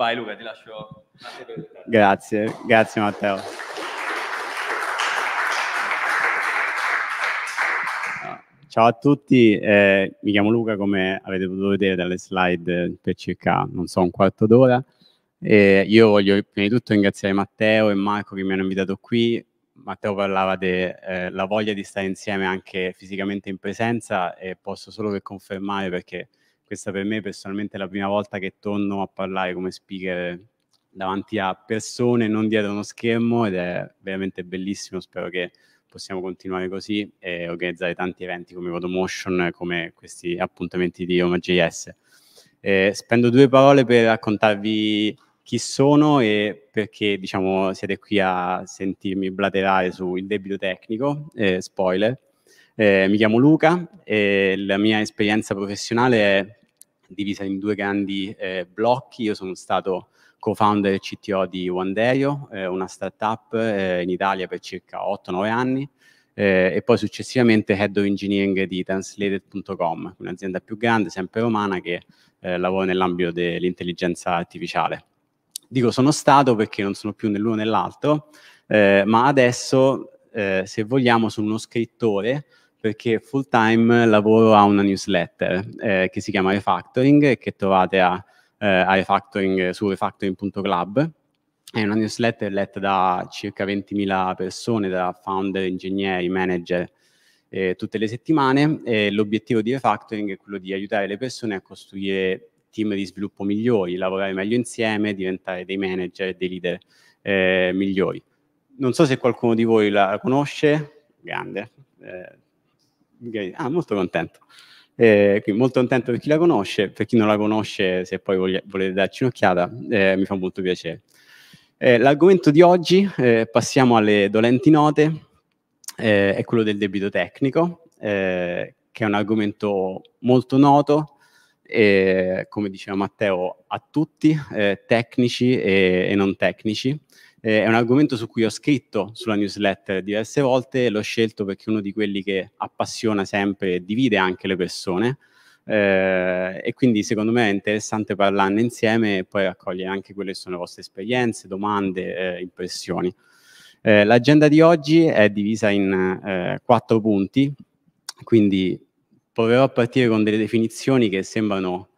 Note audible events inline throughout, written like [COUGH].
Vai Luca, ti lascio. Grazie, grazie Matteo. Ciao a tutti, eh, mi chiamo Luca, come avete potuto vedere dalle slide eh, per circa, non so, un quarto d'ora. Eh, io voglio prima di tutto ringraziare Matteo e Marco che mi hanno invitato qui. Matteo parlava della eh, voglia di stare insieme anche fisicamente in presenza e posso solo che confermare perché questa per me personalmente è la prima volta che torno a parlare come speaker davanti a persone, non dietro uno schermo ed è veramente bellissimo, spero che possiamo continuare così e organizzare tanti eventi come Vodomotion, come questi appuntamenti di Home.js. spendo due parole per raccontarvi chi sono e perché diciamo, siete qui a sentirmi blaterare sul debito tecnico, eh, spoiler. Eh, mi chiamo Luca e la mia esperienza professionale è divisa in due grandi eh, blocchi. Io sono stato co-founder e CTO di Wanderio, eh, una startup eh, in Italia per circa 8-9 anni, eh, e poi successivamente head of engineering di Translated.com, un'azienda più grande, sempre romana, che eh, lavora nell'ambito dell'intelligenza artificiale. Dico sono stato perché non sono più nell'uno l'uno né eh, ma adesso, se vogliamo, sono uno scrittore perché full time lavoro a una newsletter eh, che si chiama Refactoring e che trovate a, eh, a refactoring, su refactoring.club. È una newsletter letta da circa 20.000 persone, da founder, ingegneri, manager, eh, tutte le settimane. l'obiettivo di Refactoring è quello di aiutare le persone a costruire team di sviluppo migliori, lavorare meglio insieme, diventare dei manager, dei leader eh, migliori. Non so se qualcuno di voi la conosce, grande, eh, Okay. Ah, molto contento. Eh, molto contento per chi la conosce, per chi non la conosce, se poi voglia, volete darci un'occhiata, eh, mi fa molto piacere. Eh, l'argomento di oggi, eh, passiamo alle dolenti note, eh, è quello del debito tecnico, eh, che è un argomento molto noto, come diceva Matteo, a tutti, tecnici e, e non tecnici. Eh, è un argomento su cui ho scritto sulla newsletter diverse volte, l'ho scelto perché è uno di quelli che appassiona sempre e divide anche le persone. Eh, e quindi secondo me è interessante parlarne insieme e poi raccogliere anche quelle che sono le vostre esperienze, domande, eh, impressioni. Eh, l'agenda di oggi è divisa in eh, quattro punti, quindi proverò a partire con delle definizioni che sembrano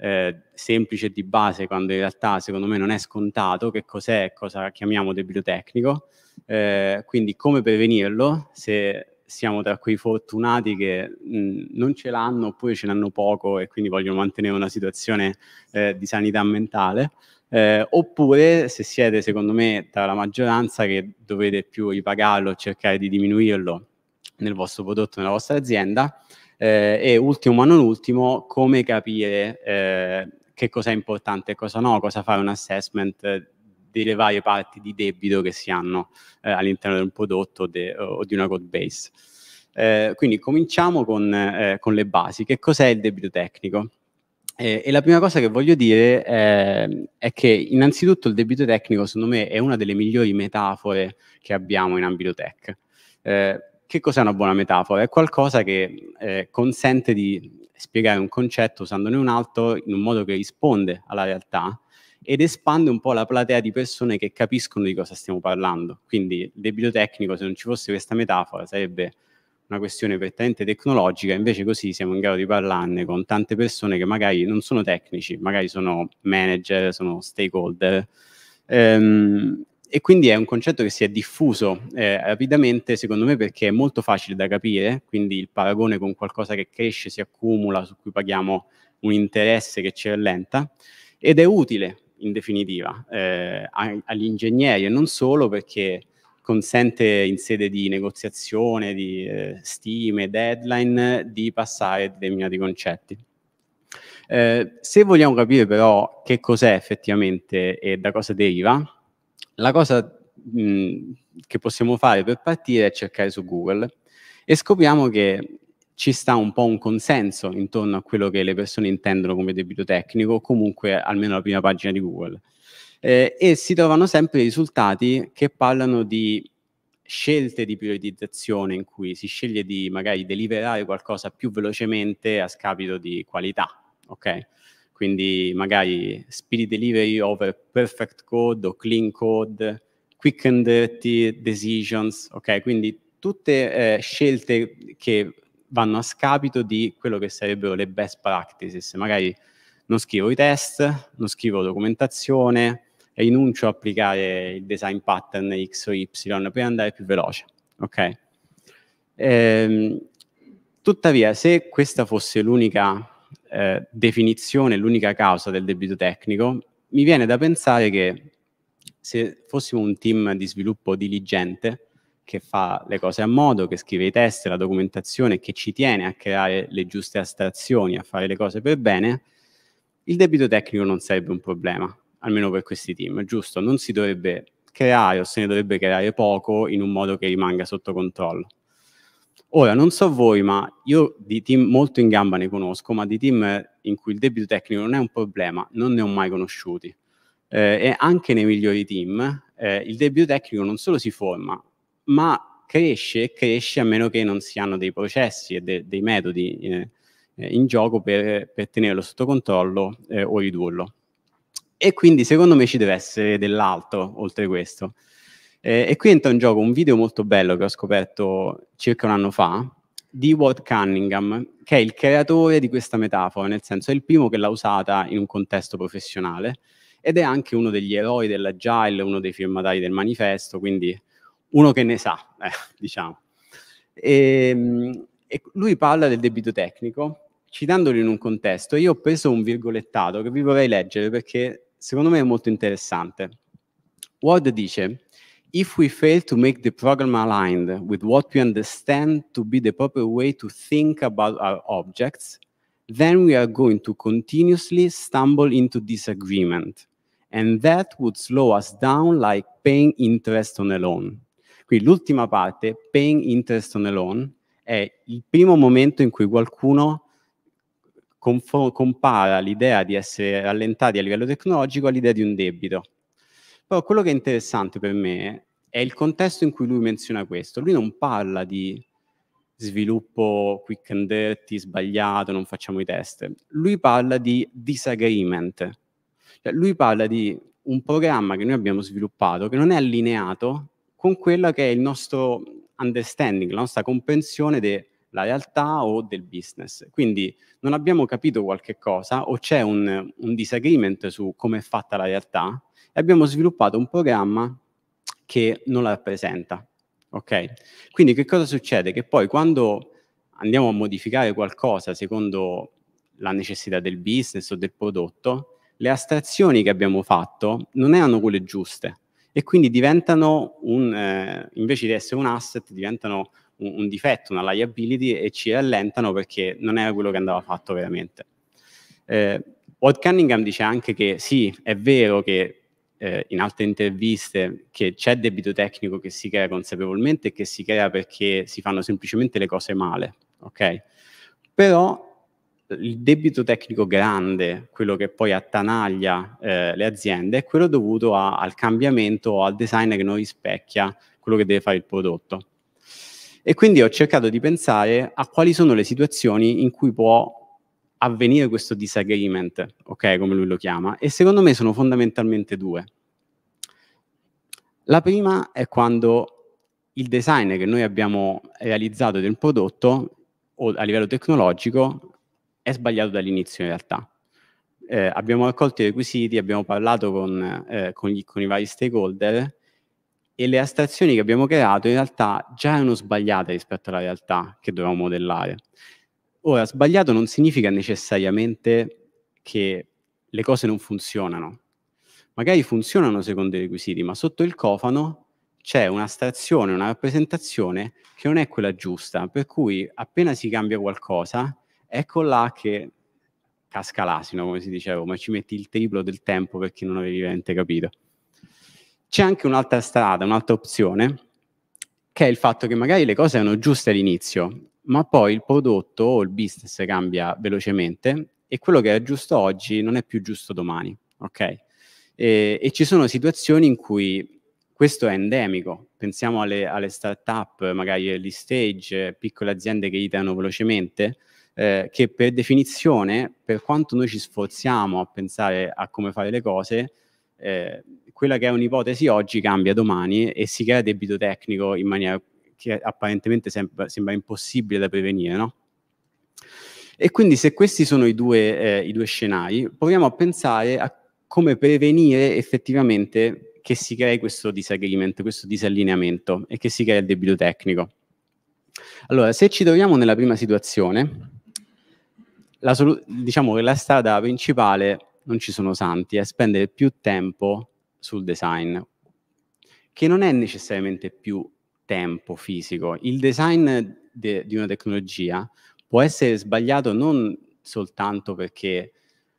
eh, semplice di base, quando in realtà secondo me non è scontato, che cos'è e cosa chiamiamo debito tecnico. Eh, quindi come prevenirlo se siamo tra quei fortunati che mh, mm, non ce l'hanno oppure ce l'hanno poco e quindi vogliono mantenere una situazione eh, di sanità mentale. Eh, oppure se siete, secondo me, tra la maggioranza che dovete più ripagarlo, cercare di diminuirlo nel vostro prodotto, nella vostra azienda, eh, e ultimo ma non ultimo come capire eh, che cosa è importante e cosa no, cosa fare un assessment delle varie parti di debito che si hanno eh, all'interno di un prodotto de, o di una code base. Eh, quindi cominciamo con, eh, con, le basi. Che cos'è il debito tecnico? Eh, e la prima cosa che voglio dire eh, è che innanzitutto il debito tecnico, secondo me, è una delle migliori metafore che abbiamo in ambito tech. Eh, che cos'è una buona metafora? È qualcosa che eh, consente di spiegare un concetto usandone un altro in un modo che risponde alla realtà ed espande un po' la platea di persone che capiscono di cosa stiamo parlando. Quindi il debito tecnico, se non ci fosse questa metafora, sarebbe una questione prettamente tecnologica, invece così siamo in grado di parlarne con tante persone che magari non sono tecnici, magari sono manager, sono stakeholder, ehm, e quindi è un concetto che si è diffuso eh, rapidamente, secondo me, perché è molto facile da capire, quindi il paragone con qualcosa che cresce, si accumula, su cui paghiamo un interesse che ci rallenta, ed è utile, in definitiva, eh, agli ingegneri e non solo, perché consente in sede di negoziazione, di eh, stime, deadline, di passare determinati concetti. Eh, se vogliamo capire però che cos'è effettivamente e da cosa deriva, la cosa mh, che possiamo fare per partire è cercare su Google e scopriamo che ci sta un po' un consenso intorno a quello che le persone intendono come debito tecnico, o comunque almeno la prima pagina di Google. Eh, e si trovano sempre risultati che parlano di scelte di priorizzazione in cui si sceglie di magari deliberare qualcosa più velocemente a scapito di qualità, ok? quindi magari speedy delivery over perfect code o clean code, quick and dirty decisions, ok? Quindi tutte eh, scelte che vanno a scapito di quello che sarebbero le best practices. Magari non scrivo i test, non scrivo documentazione, rinuncio a applicare il design pattern X o Y per andare più veloce, ok? Ehm, tuttavia, se questa fosse l'unica eh, definizione l'unica causa del debito tecnico, mi viene da pensare che se fossimo un team di sviluppo diligente, che fa le cose a modo, che scrive i test, la documentazione, che ci tiene a creare le giuste astrazioni, a fare le cose per bene, il debito tecnico non sarebbe un problema, almeno per questi team, giusto? Non si dovrebbe creare o se ne dovrebbe creare poco in un modo che rimanga sotto controllo. Ora, non so voi, ma io di team molto in gamba ne conosco, ma di team in cui il debito tecnico non è un problema, non ne ho mai conosciuti. Eh, e anche nei migliori team eh, il debito tecnico non solo si forma, ma cresce e cresce a meno che non si hanno dei processi e de- dei metodi eh, eh in gioco per, per, tenerlo sotto controllo eh, o ridurlo. E quindi secondo me ci deve essere dell'altro oltre questo. Eh, e qui entra in gioco un video molto bello che ho scoperto circa un anno fa di Walt Cunningham, che è il creatore di questa metafora, nel senso è il primo che l'ha usata in un contesto professionale ed è anche uno degli eroi dell'agile, uno dei firmatari del manifesto, quindi uno che ne sa, [LAUGHS] eh, diciamo. E, ehm, e lui parla del debito tecnico, citandolo in un contesto. Io ho preso un virgolettato che vi vorrei leggere perché secondo me è molto interessante. Ward dice if we fail to make the program aligned with what we understand to be the proper way to think about our objects, then we are going to continuously stumble into disagreement. And that would slow us down like paying interest on a loan. Qui l'ultima parte, paying interest on a loan, è il primo momento in cui qualcuno compara l'idea di essere rallentati a livello tecnologico all'idea di un debito Però quello che è interessante per me è il contesto in cui lui menziona questo. Lui non parla di sviluppo quick and dirty, sbagliato, non facciamo i test. Lui parla di disagreement. Cioè, lui parla di un programma che noi abbiamo sviluppato che non è allineato con quella che è il nostro understanding, la nostra comprensione della realtà o del business. Quindi non abbiamo capito qualche cosa o c'è un, un disagreement su come è fatta la realtà e abbiamo sviluppato un programma che non la rappresenta. Ok? Quindi che cosa succede? Che poi quando andiamo a modificare qualcosa secondo la necessità del business o del prodotto, le astrazioni che abbiamo fatto non erano quelle giuste e quindi diventano un, eh, invece di essere un asset, diventano un, un, difetto, una liability e ci rallentano perché non era quello che andava fatto veramente. Eh, Walt Cunningham dice anche che sì, è vero che eh, in altre interviste che c'è debito tecnico che si crea consapevolmente e che si crea perché si fanno semplicemente le cose male, ok? Però il debito tecnico grande, quello che poi attanaglia eh, le aziende, è quello dovuto a, al cambiamento o al design che non rispecchia quello che deve fare il prodotto. E quindi ho cercato di pensare a quali sono le situazioni in cui può avvenire questo disagreement, ok, come lui lo chiama, e secondo me sono fondamentalmente due. La prima è quando il design che noi abbiamo realizzato del prodotto o a livello tecnologico è sbagliato dall'inizio in realtà. Eh, abbiamo raccolto i requisiti, abbiamo parlato con, eh, con, gli, con, i vari stakeholder e le astrazioni che abbiamo creato in realtà già erano sbagliate rispetto alla realtà che dovevamo modellare. Ora, sbagliato non significa necessariamente che le cose non funzionano. Magari funzionano secondo i requisiti, ma sotto il cofano c'è un'astrazione, una rappresentazione che non è quella giusta, per cui appena si cambia qualcosa, ecco là che casca l'asino, come si diceva, ma ci metti il triplo del tempo perché non avevi veramente capito. C'è anche un'altra strada, un'altra opzione, che è il fatto che magari le cose erano giuste all'inizio, ma poi il prodotto o il business cambia velocemente e quello che è giusto oggi non è più giusto domani, ok? E, e ci sono situazioni in cui questo è endemico, pensiamo alle, alle start-up, magari early stage, piccole aziende che iterano velocemente, eh, che per definizione, per quanto noi ci sforziamo a pensare a come fare le cose, eh, quella che è un'ipotesi oggi cambia domani e si crea debito tecnico in maniera che apparentemente sembra, sembra impossibile da prevenire, no? E quindi se questi sono i due, eh, i due scenari, proviamo a pensare a come prevenire effettivamente che si crei questo disagreement, questo disallineamento e che si crei il debito tecnico. Allora, se ci troviamo nella prima situazione, la solu- diciamo che la strada principale, non ci sono santi, è spendere più tempo sul design, che non è necessariamente più tempo fisico. Il design de, di una tecnologia può essere sbagliato non soltanto perché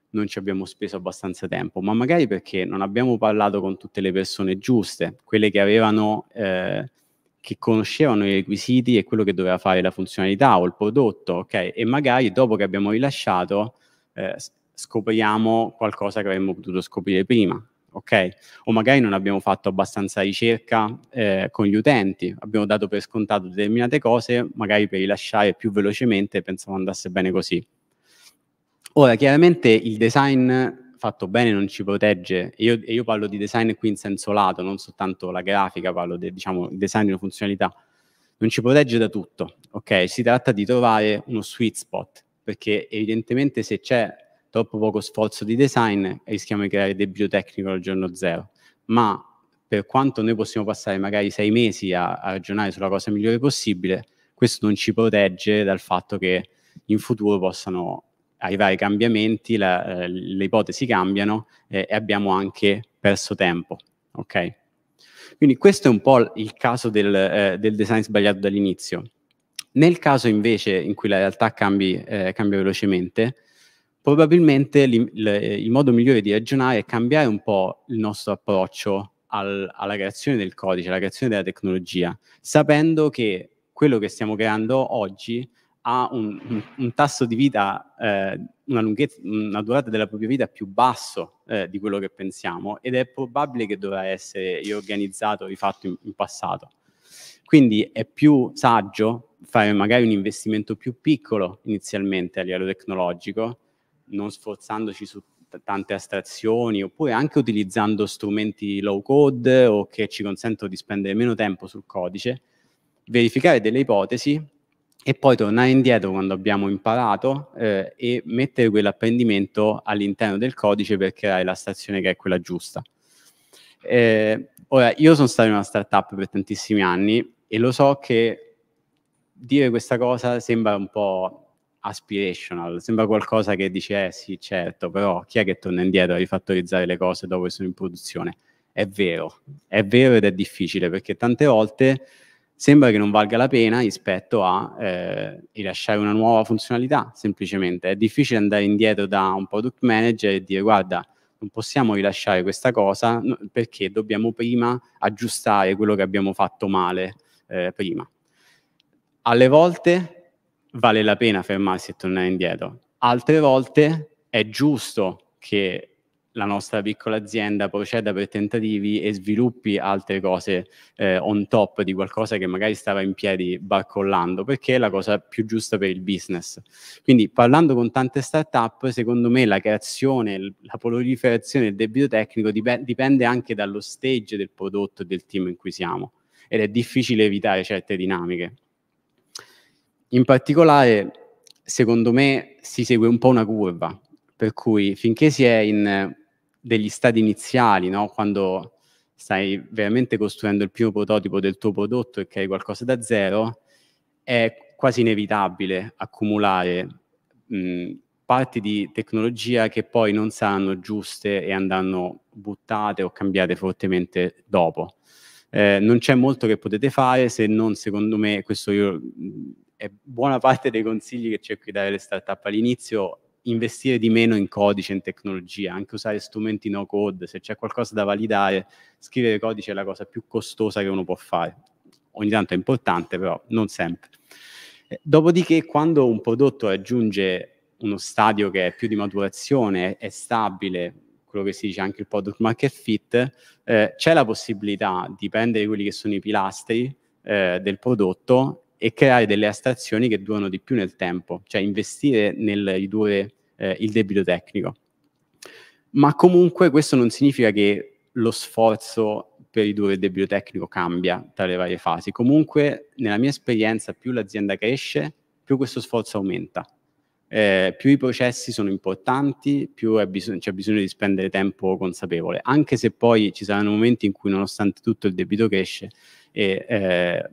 non ci abbiamo speso abbastanza tempo, ma magari perché non abbiamo parlato con tutte le persone giuste, quelle che avevano, eh, che conoscevano i requisiti e quello che doveva fare la funzionalità o il prodotto, ok? E magari dopo che abbiamo rilasciato eh, scopriamo qualcosa che avremmo potuto scoprire prima, ok? O magari non abbiamo fatto abbastanza ricerca eh, con gli utenti, abbiamo dato per scontato determinate cose, magari per rilasciare più velocemente pensavo andasse bene così. Ora, chiaramente il design fatto bene non ci protegge, io, io parlo di design qui in senso lato, non soltanto la grafica, parlo del diciamo, design e funzionalità, non ci protegge da tutto, ok? Si tratta di trovare uno sweet spot, perché evidentemente se c'è troppo poco sforzo di design e rischiamo di creare debito tecnico al giorno zero. Ma per quanto noi possiamo passare magari sei mesi a, a ragionare sulla cosa migliore possibile, questo non ci protegge dal fatto che in futuro possano arrivare cambiamenti, la, eh, le ipotesi cambiano eh, e abbiamo anche perso tempo. Okay? Quindi questo è un po' il caso del, eh, del design sbagliato dall'inizio. Nel caso invece in cui la realtà cambi, eh, cambia velocemente, probabilmente li, le, il modo migliore di ragionare è cambiare un po' il nostro approccio al, alla creazione del codice, alla creazione della tecnologia, sapendo che quello che stiamo creando oggi ha un, un, un tasso di vita, eh, una, lunghezza, una durata della propria vita più basso eh, di quello che pensiamo ed è probabile che dovrà essere riorganizzato, rifatto in, in passato. Quindi è più saggio fare magari un investimento più piccolo inizialmente a livello tecnologico, non sforzandoci su t- tante astrazioni, oppure anche utilizzando strumenti low code o che ci consentono di spendere meno tempo sul codice, verificare delle ipotesi e poi tornare indietro quando abbiamo imparato eh, e mettere quell'apprendimento all'interno del codice per creare la stazione che è quella giusta. Eh, ora, io sono stato in una startup per tantissimi anni e lo so che dire questa cosa sembra un po' aspirational, sembra qualcosa che dice eh sì certo, però chi è che torna indietro a rifattorizzare le cose dopo che sono in produzione? È vero, è vero ed è difficile perché tante volte sembra che non valga la pena rispetto a eh, rilasciare una nuova funzionalità, semplicemente. È difficile andare indietro da un product manager e dire guarda, non possiamo rilasciare questa cosa perché dobbiamo prima aggiustare quello che abbiamo fatto male eh, prima. Alle volte vale la pena fermarsi e tornare indietro. Altre volte è giusto che la nostra piccola azienda proceda per tentativi e sviluppi altre cose eh, on top di qualcosa che magari stava in piedi barcollando, perché è la cosa più giusta per il business. Quindi parlando con tante start-up, secondo me la creazione, la proliferazione del debito tecnico dipende anche dallo stage del prodotto e del team in cui siamo ed è difficile evitare certe dinamiche. In particolare, secondo me, si segue un po' una curva, per cui finché si è in eh, degli stadi iniziali, no? quando stai veramente costruendo il primo prototipo del tuo prodotto e che hai qualcosa da zero, è quasi inevitabile accumulare mh, parti di tecnologia che poi non saranno giuste e andranno buttate o cambiate fortemente dopo. Eh, non c'è molto che potete fare se non, secondo me, questo io e buona parte dei consigli che cerco di dare alle startup all'inizio investire di meno in codice, in tecnologia, anche usare strumenti no code, se c'è qualcosa da validare, scrivere codice è la cosa più costosa che uno può fare. Ogni tanto è importante, però non sempre. Eh, dopodiché, quando un prodotto raggiunge uno stadio che è più di maturazione, è stabile, quello che si dice anche il product market fit, eh, c'è la possibilità di prendere quelli che sono i pilastri eh, del prodotto e creare delle astrazioni che durano di più nel tempo, cioè investire nel ridurre eh, il debito tecnico. Ma comunque questo non significa che lo sforzo per ridurre il debito tecnico cambia tra le varie fasi. Comunque, nella mia esperienza, più l'azienda cresce, più questo sforzo aumenta. Eh, più i processi sono importanti, più bisog- c'è bisogno di spendere tempo consapevole, anche se poi ci saranno momenti in cui nonostante tutto il debito cresce e eh,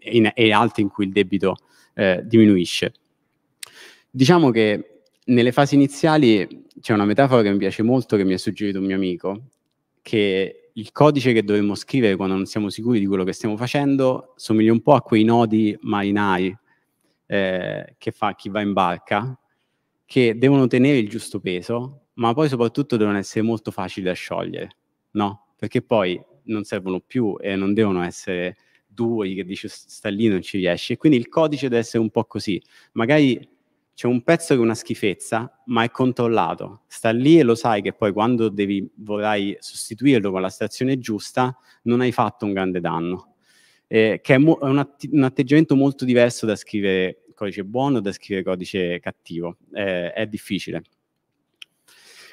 e, e altre in cui il debito eh, diminuisce. Diciamo che nelle fasi iniziali c'è una metafora che mi piace molto, che mi ha suggerito un mio amico, che il codice che dovremmo scrivere quando non siamo sicuri di quello che stiamo facendo somiglia un po' a quei nodi marinai eh, che fa chi va in barca, che devono tenere il giusto peso, ma poi soprattutto devono essere molto facili da sciogliere, no? Perché poi non servono più e non devono essere 2 che dice sta lì non ci riesci e quindi il codice deve essere un po' così magari c'è un pezzo che è una schifezza ma è controllato sta lì e lo sai che poi quando devi, vorrai sostituirlo con la stazione giusta non hai fatto un grande danno eh, che è, mo- un, att- un atteggiamento molto diverso da scrivere codice buono o da scrivere codice cattivo eh, è difficile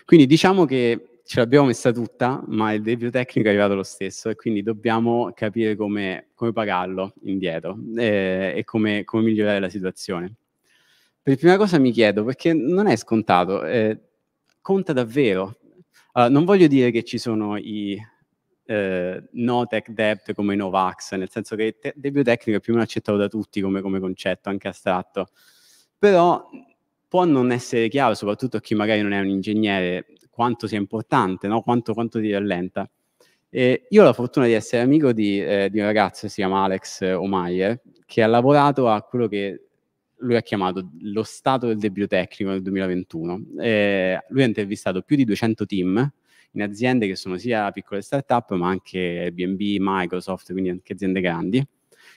quindi diciamo che ce l'abbiamo messa tutta, ma il debito tecnico è arrivato lo stesso e quindi dobbiamo capire come, come pagarlo indietro eh, e come, come, migliorare la situazione. Per prima cosa mi chiedo, perché non è scontato, eh, conta davvero. Allora, non voglio dire che ci sono i eh, no tech debt come i Novax, nel senso che il debito tecnico è più o meno accettato da tutti come, come concetto, anche astratto, però può non essere chiaro, soprattutto a chi magari non è un ingegnere, quanto sia importante, no? quanto, quanto ti rallenta. E io ho la fortuna di essere amico di, eh, di un ragazzo si chiama Alex Omayer, che ha lavorato a quello che lui ha chiamato lo stato del debito tecnico nel 2021. Eh, lui ha intervistato più di 200 team in aziende che sono sia piccole start-up, ma anche Airbnb, Microsoft, quindi anche aziende grandi.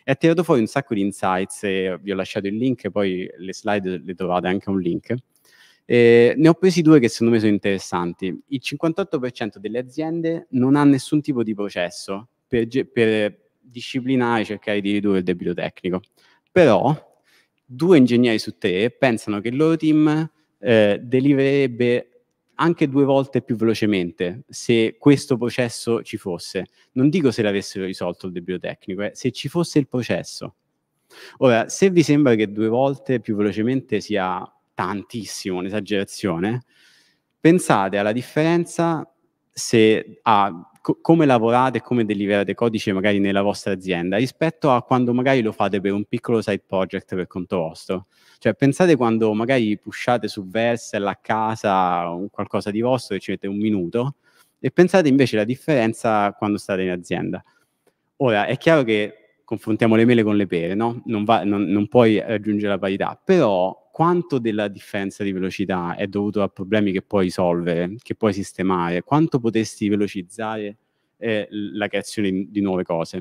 E ha tirato fuori un sacco di insights, vi ho lasciato il link, poi le slide le trovate anche un link. Eh, ne ho presi due che secondo me sono interessanti. Il 58% delle aziende non ha nessun tipo di processo per, per disciplinare e cercare di ridurre il debito tecnico. Però due ingegneri su tre pensano che il loro team eh, delivererebbe anche due volte più velocemente se questo processo ci fosse. Non dico se l'avessero risolto il debito tecnico, eh, se ci fosse il processo. Ora, se vi sembra che due volte più velocemente sia tantissimo, un'esagerazione, pensate alla differenza se a co- come lavorate e come deliberate codice magari nella vostra azienda rispetto a quando magari lo fate per un piccolo side project per conto vostro. Cioè pensate quando magari pushate su Versel a casa qualcosa di vostro e ci mette un minuto e pensate invece alla differenza quando state in azienda. Ora è chiaro che confrontiamo le mele con le pere, no? non, va- non, non puoi raggiungere la parità, però quanto della differenza di velocità è dovuto a problemi che puoi risolvere, che puoi sistemare, quanto potresti velocizzare eh, la creazione di nuove cose.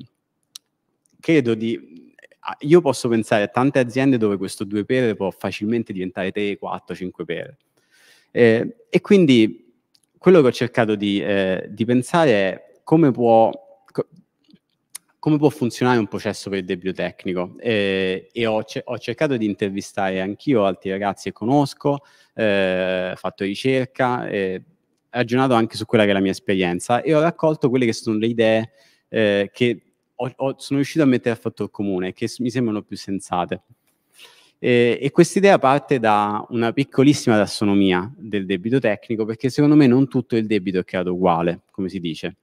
Credo di... Io posso pensare a tante aziende dove questo 2 per può facilmente diventare 3, 4, 5 per. Eh, e quindi quello che ho cercato di, eh, di pensare è come può come può funzionare un processo per il debito tecnico eh, e ho, ho, cercato di intervistare anch'io altri ragazzi che conosco, eh, fatto ricerca, eh, ragionato anche su quella che è la mia esperienza e ho raccolto quelle che sono le idee eh, che ho, ho, sono riuscito a mettere a fattore comune, che mi sembrano più sensate. Eh, e idea parte da una piccolissima tassonomia del debito tecnico, perché secondo me non tutto il debito è creato uguale, come si dice.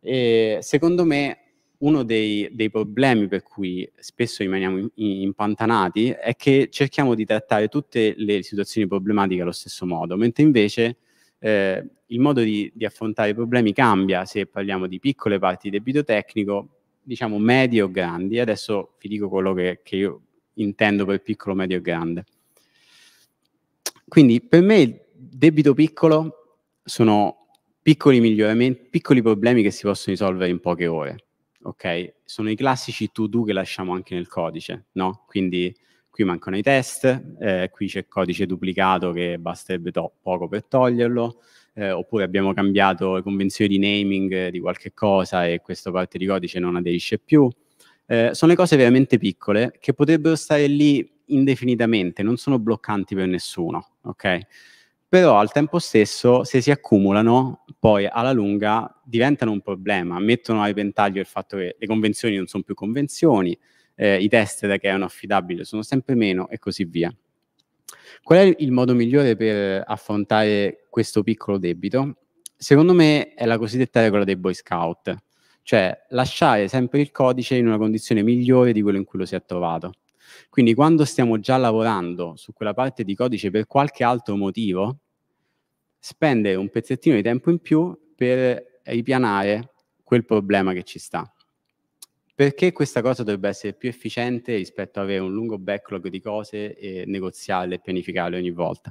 E secondo me uno dei, dei, problemi per cui spesso rimaniamo impantanati è che cerchiamo di trattare tutte le situazioni problematiche allo stesso modo, mentre invece eh, il modo di, di, affrontare i problemi cambia se parliamo di piccole parti di debito tecnico, diciamo medie o grandi. Adesso vi dico quello che, che io intendo per piccolo, medio e grande. Quindi per me il debito piccolo sono piccoli miglioramenti, piccoli problemi che si possono risolvere in poche ore ok? Sono i classici to-do che lasciamo anche nel codice, no? Quindi qui mancano i test, eh, qui c'è codice duplicato che basterebbe to- poco per toglierlo, eh, oppure abbiamo cambiato le convenzioni di naming di qualche cosa e questa parte di codice non aderisce più. Eh, sono le cose veramente piccole che potrebbero stare lì indefinitamente, non sono bloccanti per nessuno, ok? però al tempo stesso se si accumulano poi alla lunga diventano un problema, mettono a repentaglio il fatto che le convenzioni non sono più convenzioni, eh, i test che erano affidabili sono sempre meno e così via. Qual è il modo migliore per affrontare questo piccolo debito? Secondo me è la cosiddetta regola dei Boy Scout, cioè lasciare sempre il codice in una condizione migliore di quello in cui lo si è trovato. Quindi quando stiamo già lavorando su quella parte di codice per qualche altro motivo, spendere un pezzettino di tempo in più per ripianare quel problema che ci sta. Perché questa cosa dovrebbe essere più efficiente rispetto ad avere un lungo backlog di cose e negoziarle e pianificarle ogni volta?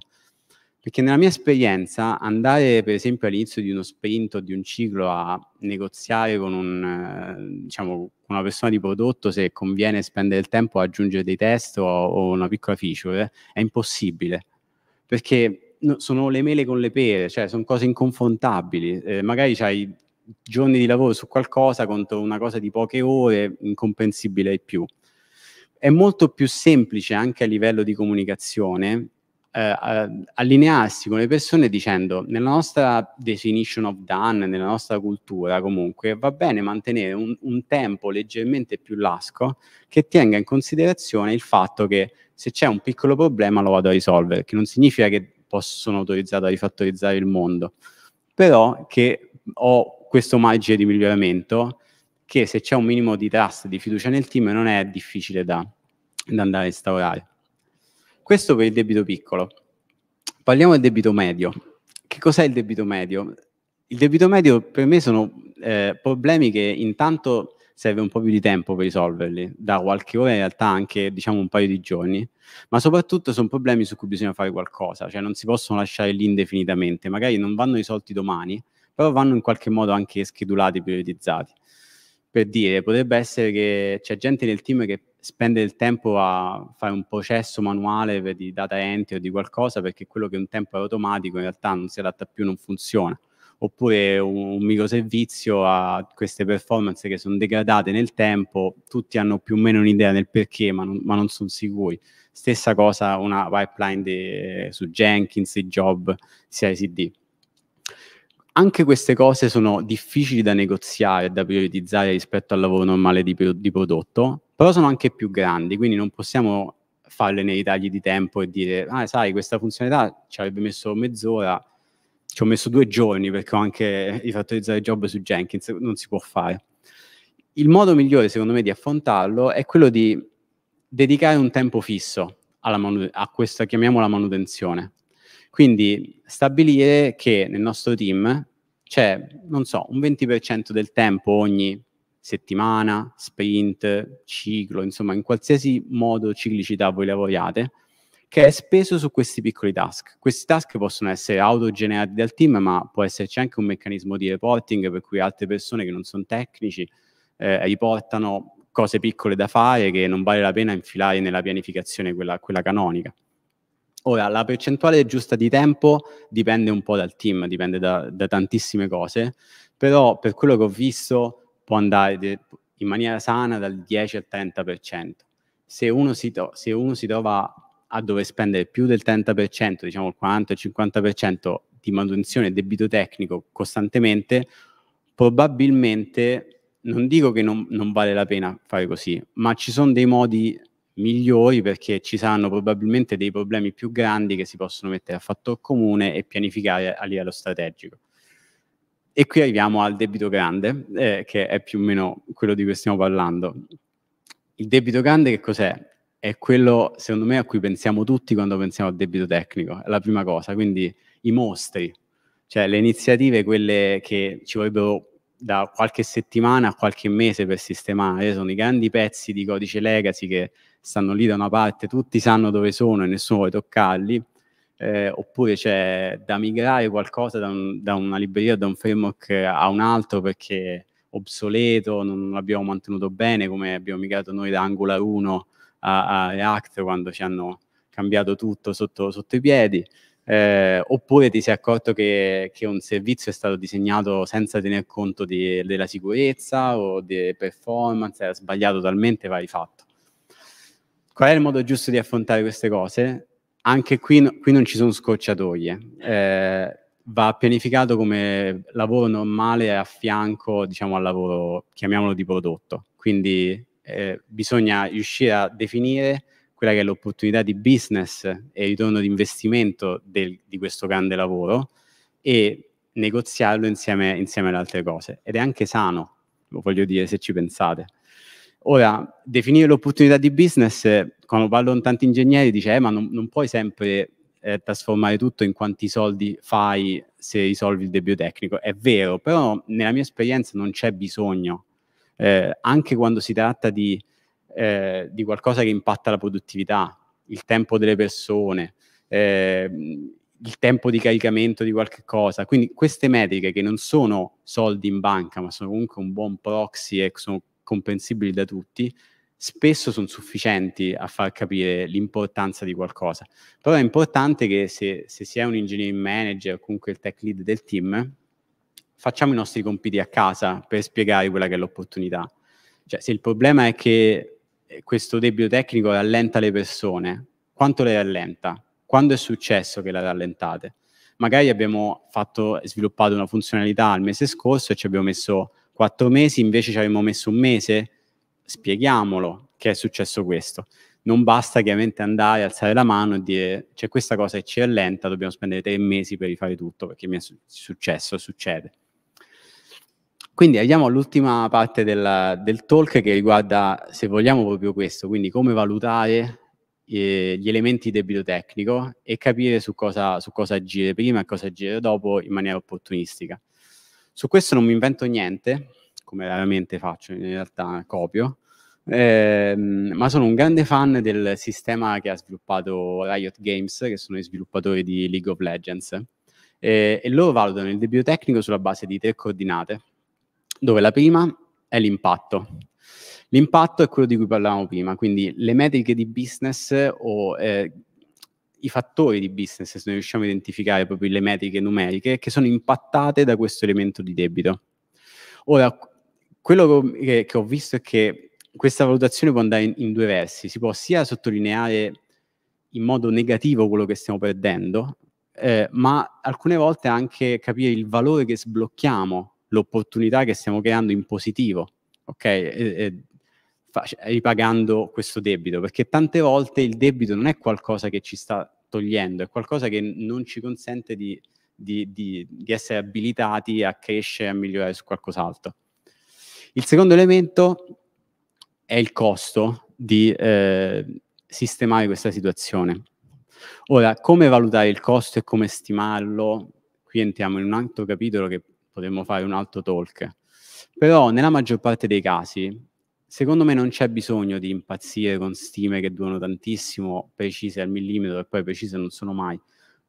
Perché nella mia esperienza andare per esempio all'inizio di uno sprint o di un ciclo a negoziare con un, eh, diciamo, una persona di prodotto se conviene spendere il tempo a aggiungere dei test o, o una piccola feature è impossibile. Perché sono le mele con le pere, cioè sono cose inconfrontabili. Eh, magari hai giorni di lavoro su qualcosa contro una cosa di poche ore, incomprensibile di più. È molto più semplice anche a livello di comunicazione eh, allinearsi con le persone dicendo nella nostra definition of done, nella nostra cultura comunque va bene mantenere un, un, tempo leggermente più lasco che tenga in considerazione il fatto che se c'è un piccolo problema lo vado a risolvere, che non significa che sono autorizzato a rifattorizzare il mondo, però che ho questo margine di miglioramento che se c'è un minimo di trust, di fiducia nel team non è difficile da, da andare a instaurare. Questo per il debito piccolo. Parliamo del debito medio. Che cos'è il debito medio? Il debito medio per me sono eh, problemi che intanto serve un po' più di tempo per risolverli, da qualche ora in realtà anche diciamo un paio di giorni, ma soprattutto sono problemi su cui bisogna fare qualcosa, cioè non si possono lasciare lì indefinitamente, magari non vanno risolti domani, però vanno in qualche modo anche schedulati, priorizzati. Per dire, potrebbe essere che c'è gente nel team che spende il tempo a fare un processo manuale di data entry o di qualcosa perché quello che un tempo è automatico in realtà non si adatta più, non funziona. Oppure un, un microservizio ha queste performance che sono degradate nel tempo, tutti hanno più o meno un'idea del perché, ma non, ma non sono sicuri. Stessa cosa una pipeline di, su Jenkins, i job, CICD anche queste cose sono difficili da negoziare, e da priorizzare rispetto al lavoro normale di, di, prodotto, però sono anche più grandi, quindi non possiamo farle nei tagli di tempo e dire, ah sai, questa funzionalità ci avrebbe messo mezz'ora, ci ho messo due giorni perché ho anche [LAUGHS] rifattorizzare job su Jenkins, non si può fare. Il modo migliore, secondo me, di affrontarlo è quello di dedicare un tempo fisso manu- a questa, chiamiamola manutenzione. Quindi stabilire che nel nostro team c'è, non so, un 20% del tempo ogni settimana, sprint, ciclo, insomma in qualsiasi modo ciclicità voi lavoriate, che è speso su questi piccoli task. Questi task possono essere autogenerati dal team, ma può esserci anche un meccanismo di reporting per cui altre persone che non sono tecnici eh, riportano cose piccole da fare che non vale la pena infilare nella pianificazione quella, quella canonica. Ora, la percentuale giusta di tempo dipende un po' dal team, dipende da, da tantissime cose, però per quello che ho visto può andare de- in maniera sana dal 10 al 30%. Se uno si, to- se uno si trova a dover spendere più del 30%, diciamo il 40 50% di manutenzione e debito tecnico costantemente, probabilmente non dico che non, non vale la pena fare così, ma ci sono dei modi migliori perché ci saranno probabilmente dei problemi più grandi che si possono mettere a fattor comune e pianificare a livello strategico. E qui arriviamo al debito grande, eh, che è più o meno quello di cui stiamo parlando. Il debito grande che cos'è? È quello, secondo me, a cui pensiamo tutti quando pensiamo al debito tecnico, è la prima cosa, quindi i mostri, cioè le iniziative, quelle che ci vorrebbero da qualche settimana a qualche mese per sistemare, sono i grandi pezzi di codice legacy che stanno lì da una parte, tutti sanno dove sono e nessuno vuole toccarli, eh, oppure c'è da migrare qualcosa da, un, da, una libreria, da un framework a un altro perché obsoleto, non l'abbiamo mantenuto bene come abbiamo migrato noi da Angular 1 a, a React quando ci hanno cambiato tutto sotto, sotto i piedi. Eh, oppure ti sei accorto che, che, un servizio è stato disegnato senza tener conto di, della sicurezza o di performance, era sbagliato talmente, va rifatto. Qual è il modo giusto di affrontare queste cose? anche qui, qui non ci sono scocciatoie. Eh, va pianificato come lavoro normale a fianco diciamo, al lavoro, chiamiamolo di prodotto. Quindi eh, bisogna riuscire a definire quella che è l'opportunità di business e il ritorno di investimento del, di questo grande lavoro e negoziarlo insieme, insieme, ad altre cose. Ed è anche sano, lo voglio dire, se ci pensate. Ora, definire l'opportunità di business, quando parlo con tanti ingegneri, dice, eh, ma non, non puoi sempre eh, trasformare tutto in quanti soldi fai se risolvi il debito tecnico. È vero, però nella mia esperienza non c'è bisogno, eh, anche quando si tratta di, eh, di, qualcosa che impatta la produttività, il tempo delle persone, ehm, il tempo di caricamento di qualche cosa. Quindi queste metriche che non sono soldi in banca, ma sono comunque un buon proxy e sono comprensibili da tutti, spesso sono sufficienti a far capire l'importanza di qualcosa. Però è importante che se, se si è un engineering manager o comunque il tech lead del team, facciamo i nostri compiti a casa per spiegare quella che è l'opportunità. Cioè, se il problema è che questo debito tecnico rallenta le persone, quanto le rallenta? Quando è successo che la rallentate? Magari abbiamo fatto, sviluppato una funzionalità il mese scorso e ci abbiamo messo quattro mesi invece ci avremmo messo un mese, spieghiamolo che è successo questo. Non basta chiaramente andare, alzare la mano e dire c'è cioè, questa cosa che ci rallenta, dobbiamo spendere tre mesi per rifare tutto perché mi è successo, succede. Quindi arriviamo all'ultima parte del, del talk che riguarda, se vogliamo, proprio questo, quindi come valutare eh, gli elementi di debito tecnico e capire su cosa, su cosa agire prima e cosa agire dopo in maniera opportunistica. Su questo non mi invento niente, come raramente faccio, in realtà copio, ehm, ma sono un grande fan del sistema che ha sviluppato Riot Games, che sono i sviluppatori di League of Legends, eh, e loro valutano il debito tecnico sulla base di tre coordinate, dove la prima è l'impatto. L'impatto è quello di cui parlavamo prima, quindi le metriche di business o eh, i fattori di business, se noi riusciamo a identificare proprio le metriche numeriche, che sono impattate da questo elemento di debito. Ora, quello che, che ho visto è che questa valutazione può andare in, in due versi, si può sia sottolineare in modo negativo quello che stiamo perdendo, eh, ma alcune volte anche capire il valore che sblocchiamo, l'opportunità che stiamo creando in positivo. Ok? E, e ripagando cioè, questo debito, perché tante volte il debito non è qualcosa che ci sta togliendo, è qualcosa che non ci consente di, di, di, di essere abilitati a crescere, a migliorare su qualcos'altro. Il secondo elemento è il costo di eh, sistemare questa situazione. Ora, come valutare il costo e come stimarlo? Qui entriamo in un altro capitolo che potremmo fare un altro talk. Però nella maggior parte dei casi secondo me non c'è bisogno di impazzire con stime che durano tantissimo, precise al millimetro e poi precise non sono mai,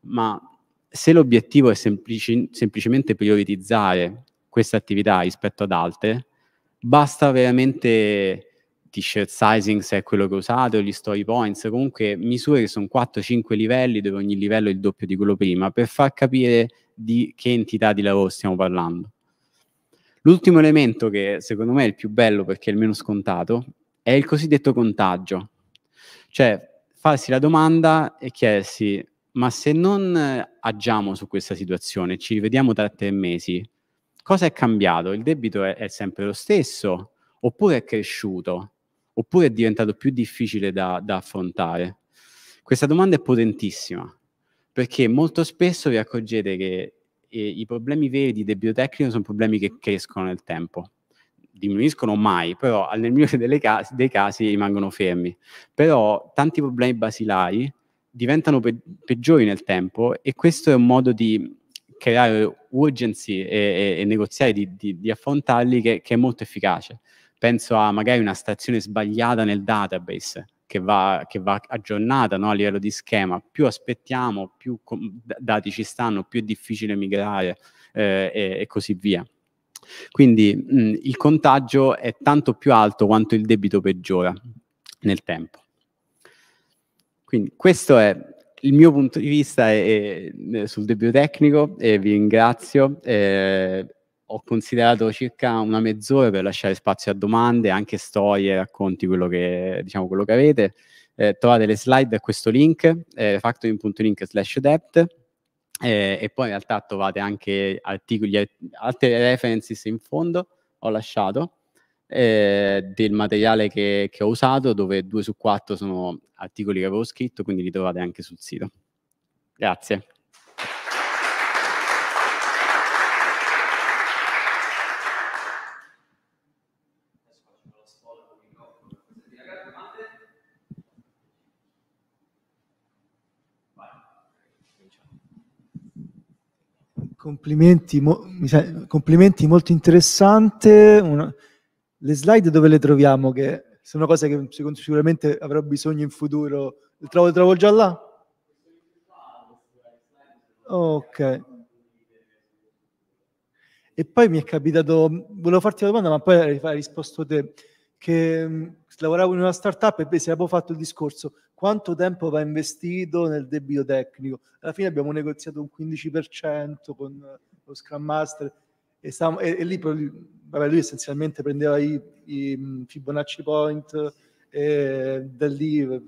ma se l'obiettivo è semplici- semplicemente prioritizzare questa attività rispetto ad altre, basta veramente t-shirt sizing se è quello che usate o gli story points, comunque misure che sono 4-5 livelli dove ogni livello è il doppio di quello prima per far capire di che entità di lavoro stiamo parlando. L'ultimo elemento che secondo me è il più bello perché è il meno scontato è il cosiddetto contagio. Cioè farsi la domanda e chiedersi ma se non eh, agiamo su questa situazione, ci rivediamo tra tre mesi, cosa è cambiato? Il debito è, è sempre lo stesso oppure è cresciuto? oppure è diventato più difficile da, da, affrontare? Questa domanda è potentissima, perché molto spesso vi accorgete che i problemi veri di debito tecnico sono problemi che crescono nel tempo. Diminuiscono mai, però nel migliore casi, dei casi rimangono fermi. Però tanti problemi basilari diventano pe- peggiori nel tempo e questo è un modo di creare urgency e, e, e negoziare, di, di, di affrontarli che, che è molto efficace. Penso a magari una stazione sbagliata nel database, che va, che va aggiornata no? a livello di schema, più aspettiamo, più dati ci stanno, più è difficile migrare eh, e, e, così via. Quindi mh, il contagio è tanto più alto quanto il debito peggiora nel tempo. Quindi questo è il mio punto di vista è, è, sul debito tecnico e vi ringrazio. Eh, ho considerato circa una mezz'ora per lasciare spazio a domande, anche storie, racconti, quello che, diciamo, quello che avete. Eh, trovate le slide a questo link, eh, factoring.link slash debt, eh, e poi in realtà trovate anche articoli, altre references in fondo, ho lasciato, eh, del materiale che, che ho usato, dove due su quattro sono articoli che avevo scritto, quindi li trovate anche sul sito. Grazie. Complimenti, mo- complimenti molto interessante. Una... Le slide dove le troviamo? Che sono cose che sicuramente avrò bisogno in futuro. Le trovo, le trovo già là? Ok. E poi mi è capitato, volevo farti una domanda, ma poi hai risposto te, che lavoravo in una startup e beh, si era proprio fatto il discorso, quanto tempo va investito nel debito tecnico. Alla fine abbiamo negoziato un 15% con eh, lo Scrum Master e, stavamo, e, e lì vabbè, lui essenzialmente prendeva i, i mm, Fibonacci Point e da lì eh,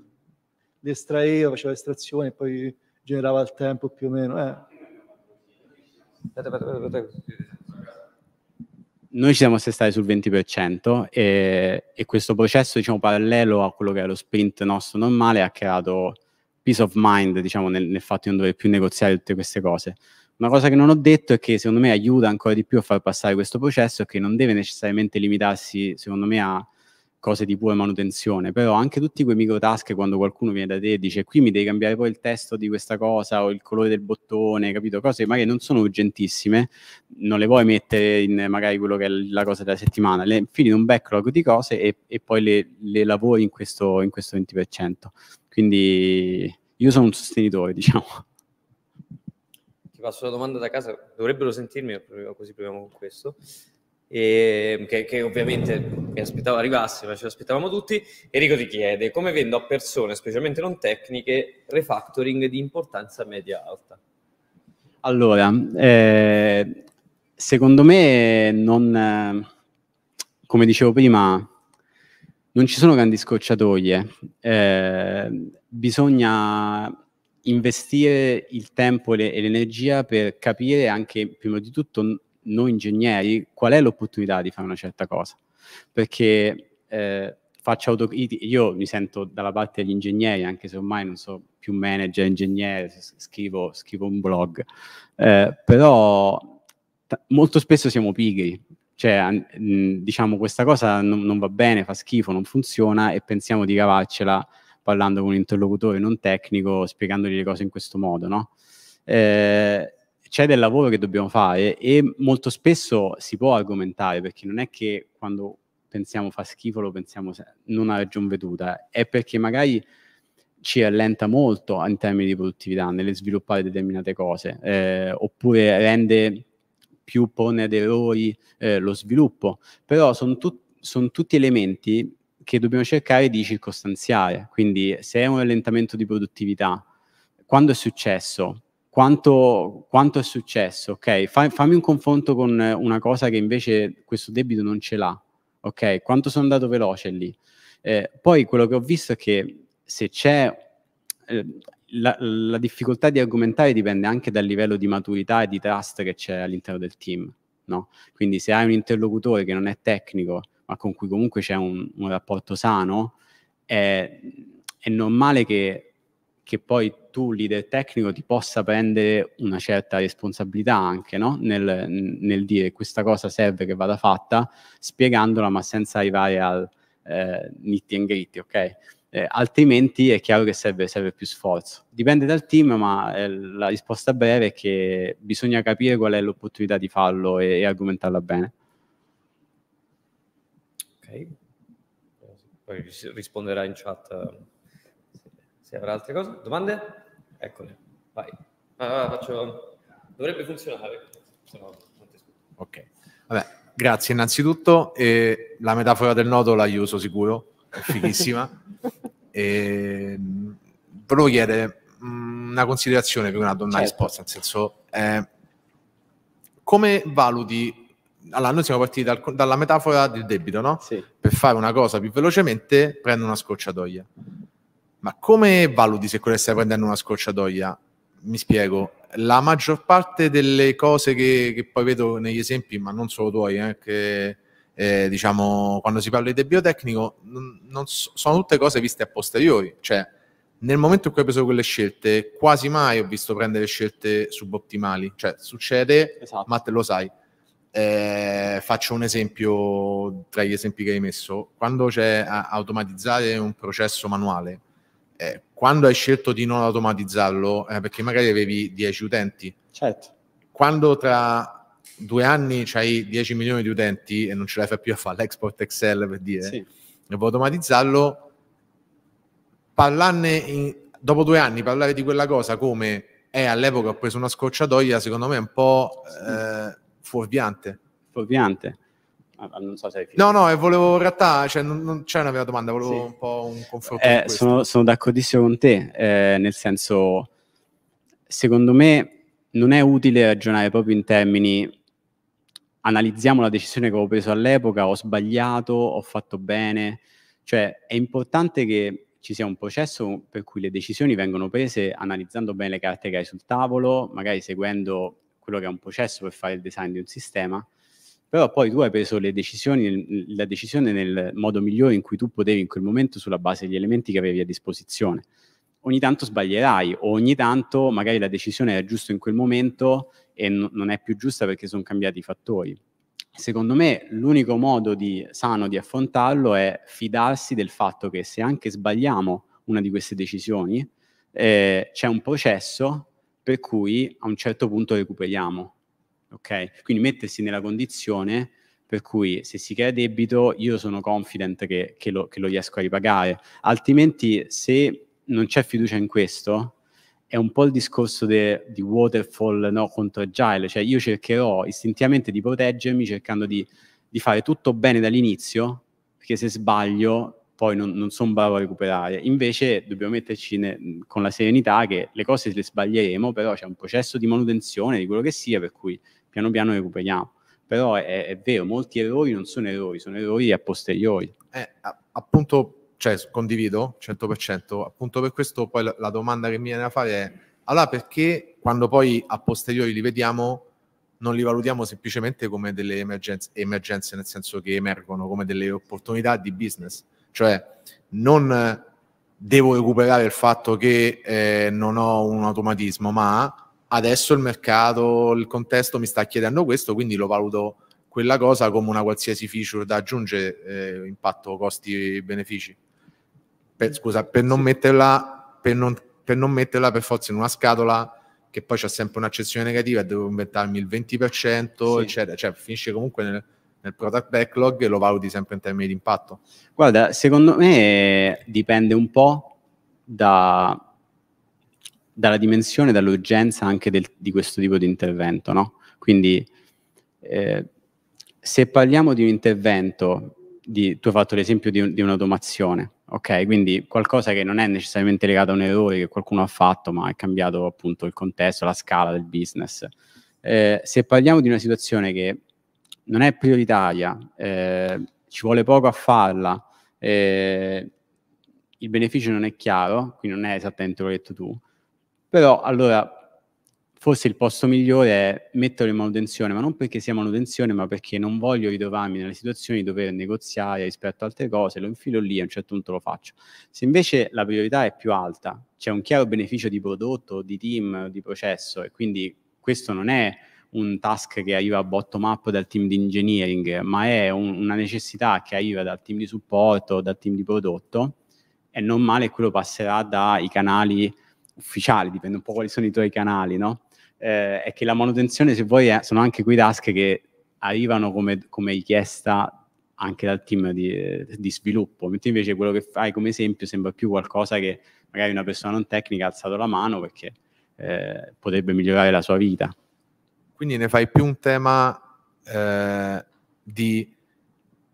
li estraeva, faceva estrazione e poi generava il tempo più o meno. Eh. Aspetta, aspetta, noi ci siamo assestati sul 20% e, e questo processo diciamo, parallelo a quello che è lo sprint nostro normale ha creato peace of mind diciamo, nel, nel, fatto di non dover più negoziare tutte queste cose. Una cosa che non ho detto e che secondo me aiuta ancora di più a far passare questo processo è che non deve necessariamente limitarsi, secondo me, a cose di pura manutenzione, però anche tutti quei microtask quando qualcuno viene da te e dice qui mi devi cambiare poi il testo di questa cosa o il colore del bottone, capito? Cose magari non sono urgentissime, non le vuoi mettere in magari quello che è la cosa della settimana, le fili in un backlog di cose e, e poi le, le, lavori in questo, in questo 20%. Quindi io sono un sostenitore, [LAUGHS] diciamo. Ti passo la domanda da casa, dovrebbero sentirmi, così proviamo con questo e, ehm, che, che, ovviamente mi aspettavo arrivasse, ma ce l'aspettavamo tutti. Enrico ti chiede come vendo a persone, specialmente non tecniche, refactoring di importanza media-alta. Allora, eh, secondo me non, come dicevo prima, non ci sono grandi scorciatoie. Eh, bisogna investire il tempo e l'energia per capire anche, prima di tutto, noi ingegneri qual è l'opportunità di fare una certa cosa. Perché eh, faccio autocritica, io mi sento dalla parte degli ingegneri, anche se ormai non sono più manager, ingegnere, scrivo, scrivo un blog, eh, però t- molto spesso siamo pigri, cioè diciamo questa cosa non, non va bene, fa schifo, non funziona e pensiamo di cavarcela parlando con un interlocutore non tecnico, spiegandogli le cose in questo modo, no? Eh, c'è del lavoro che dobbiamo fare e molto spesso si può argomentare perché non è che quando pensiamo fa schifo lo pensiamo non a ragion veduta, è perché magari ci rallenta molto in termini di produttività nelle sviluppare determinate cose, eh, oppure rende più pone ad errori eh, lo sviluppo, però sono tut- son tutti elementi che dobbiamo cercare di circostanziare, quindi se è un rallentamento di produttività, quando è successo, quanto, quanto, è successo, ok? Fa, fammi un confronto con eh, una cosa che invece questo debito non ce l'ha, ok? Quanto sono andato veloce lì? Eh, poi quello che ho visto è che se c'è eh, la, la, difficoltà di argomentare dipende anche dal livello di maturità e di trust che c'è all'interno del team, no? Quindi se hai un interlocutore che non è tecnico, ma con cui comunque c'è un, un rapporto sano, è, è normale che che poi tu, leader tecnico, ti possa prendere una certa responsabilità anche no? nel, nel dire questa cosa serve che vada fatta, spiegandola ma senza arrivare al eh, nitty and gritty, ok? Eh, altrimenti è chiaro che serve, serve, più sforzo. Dipende dal team, ma eh, la risposta breve è che bisogna capire qual è l'opportunità di farlo e, e argomentarla bene. Ok, poi risponderà in chat. Eh, se avrà altre cose. Domande? Eccole, vai. Ah, ah, faccio... Dovrebbe funzionare, se no non ti Ok, vabbè, grazie innanzitutto. Eh, la metafora del nodo la uso sicuro, è fighissima. [LAUGHS] eh, volevo chiedere mm, una considerazione più che una donna certo. risposta, nel senso... Eh, come valuti allora noi siamo partiti dal, dalla metafora del debito no? Sì. per fare una cosa più velocemente prendo una scorciatoia ma come valuti se quella stai prendendo una scorciatoia? Mi spiego, la maggior parte delle cose che, che poi vedo negli esempi, ma non solo tuoi, anche eh, eh, diciamo quando si parla di biotecnico, so, sono tutte cose viste a posteriori, cioè nel momento in cui hai preso quelle scelte, quasi mai ho visto prendere scelte subottimali, cioè succede, esatto. ma te lo sai. Eh, faccio un esempio tra gli esempi che hai messo, quando c'è automatizzare un processo manuale, eh, quando hai scelto di non automatizzarlo, eh, perché magari avevi 10 utenti, certo. quando tra due anni hai 10 milioni di utenti e non ce la fai più a fare l'export Excel per dire, sì. e vuoi automatizzarlo, parlarne in, dopo due anni, parlare di quella cosa come eh, all'epoca ho preso una scorciatoia, secondo me è un po' eh, fuorviante. Fuorviante. Ah, ah, non so se hai finito. No, no, e volevo in realtà, cioè, non, non c'è una vera domanda, volevo sì. un po' un confronto. Eh, sono, sono, d'accordissimo con te, eh, nel senso, secondo me non è utile ragionare proprio in termini analizziamo la decisione che ho preso all'epoca, ho sbagliato, ho fatto bene, cioè è importante che ci sia un processo per cui le decisioni vengono prese analizzando bene le carte che hai sul tavolo, magari seguendo quello che è un processo per fare il design di un sistema, però poi tu hai preso le decisioni, la decisione nel modo migliore in cui tu potevi in quel momento sulla base degli elementi che avevi a disposizione. Ogni tanto sbaglierai, o ogni tanto magari la decisione era giusta in quel momento e n- non è più giusta perché sono cambiati i fattori. Secondo me l'unico modo di, sano di affrontarlo è fidarsi del fatto che se anche sbagliamo una di queste decisioni, eh, c'è un processo per cui a un certo punto recuperiamo ok? Quindi mettersi nella condizione per cui se si crea debito io sono confident che, che, lo, che lo riesco a ripagare, altrimenti se non c'è fiducia in questo, è un po' il discorso de, di waterfall no, contro agile, cioè io cercherò istintivamente di proteggermi cercando di, di fare tutto bene dall'inizio, perché se sbaglio poi non, non sono bravo a recuperare. Invece dobbiamo metterci ne, con la serenità che le cose le sbaglieremo, però c'è un processo di manutenzione di quello che sia, per cui piano piano recuperiamo. Però è, è vero, molti errori non sono errori, sono errori a posteriori. Eh, appunto, cioè, condivido 100%, appunto per questo poi la, la domanda che mi viene a fare è, allora perché quando poi a posteriori li vediamo non li valutiamo semplicemente come delle emergenze, emergenze, nel senso che emergono come delle opportunità di business, cioè non devo recuperare il fatto che eh, non ho un automatismo, ma adesso il mercato, il contesto mi sta chiedendo questo, quindi lo valuto quella cosa come una qualsiasi feature da aggiungere, eh, impatto, costi, benefici. Per, scusa, per non, metterla, per, non, per non metterla per forza in una scatola che poi c'è sempre un'accezione negativa e devo inventarmi il 20%, sì. eccetera. Cioè, finisce comunque nel, nel product backlog e lo valuti sempre in termini di impatto? Guarda, secondo me dipende un po' da dalla dimensione, dall'urgenza anche del, di questo tipo di intervento. No? Quindi eh, se parliamo di un intervento, di, tu hai fatto l'esempio di, un, di un'automazione, ok? Quindi qualcosa che non è necessariamente legato a un errore che qualcuno ha fatto, ma è cambiato appunto il contesto, la scala del business. Eh, se parliamo di una situazione che non è prioritaria, eh, ci vuole poco a farla, eh, il beneficio non è chiaro, quindi non è esattamente quello che hai detto tu, però allora forse il posto migliore è metterlo in manutenzione, ma non perché sia manutenzione, ma perché non voglio ritrovarmi nelle situazioni di dover negoziare rispetto a altre cose, lo infilo lì e a un certo punto lo faccio. Se invece la priorità è più alta, c'è un chiaro beneficio di prodotto, di team, di processo e quindi questo non è un task che arriva bottom up dal team di engineering, ma è un, una necessità che arriva dal team di supporto, dal team di prodotto, è normale male quello passerà dai canali ufficiali, dipende un po' quali sono i tuoi canali, no? Eh, è che la manutenzione, se vuoi, è, eh, sono anche quei task che arrivano come, come richiesta anche dal team di, eh, di, sviluppo, mentre invece quello che fai come esempio sembra più qualcosa che magari una persona non tecnica ha alzato la mano perché eh, potrebbe migliorare la sua vita. Quindi ne fai più un tema eh, di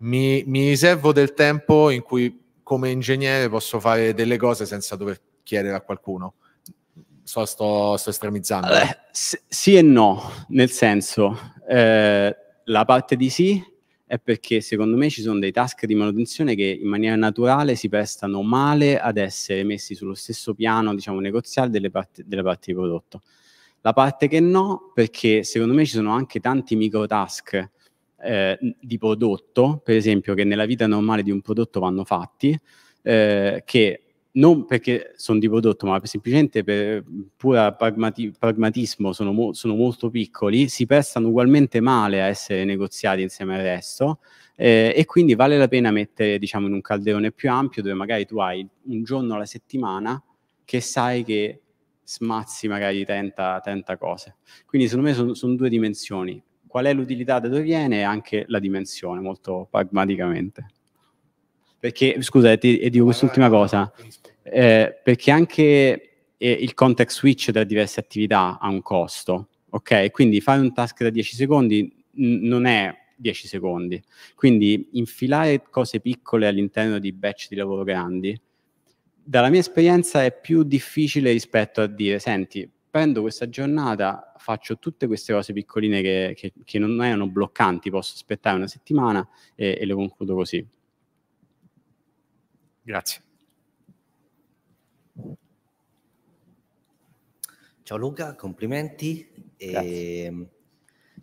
mi, mi riservo del tempo in cui come ingegnere posso fare delle cose senza dover chiedere a qualcuno so, sto, sto estremizzando. Allora, s- sì e no, nel senso, eh, la parte di sì è perché secondo me ci sono dei task di manutenzione che in maniera naturale si prestano male ad essere messi sullo stesso piano, diciamo, negoziale delle parti, delle parti di prodotto. La parte che no, perché secondo me ci sono anche tanti micro task eh, di prodotto, per esempio, che nella vita normale di un prodotto vanno fatti, eh, che non perché sono di prodotto, ma semplicemente per pura pragmati- pragmatismo, sono, mo- sono, molto piccoli, si prestano ugualmente male a essere negoziati insieme al resto eh, e quindi vale la pena mettere diciamo, in un calderone più ampio dove magari tu hai un giorno alla settimana che sai che smazzi magari 30, 30 cose. Quindi secondo me sono, sono due dimensioni. Qual è l'utilità da dove viene e anche la dimensione, molto pragmaticamente. Perché, scusa, ti, e dico quest'ultima cosa, eh, perché anche eh, il context switch tra diverse attività ha un costo, ok? Quindi fare un task da 10 secondi n- non è 10 secondi. Quindi infilare cose piccole all'interno di batch di lavoro grandi, dalla mia esperienza è più difficile rispetto a dire, senti, prendo questa giornata, faccio tutte queste cose piccoline che, che, che non erano bloccanti, posso aspettare una settimana e, e le concludo così. Grazie. Ciao Luca, complimenti. E, ehm,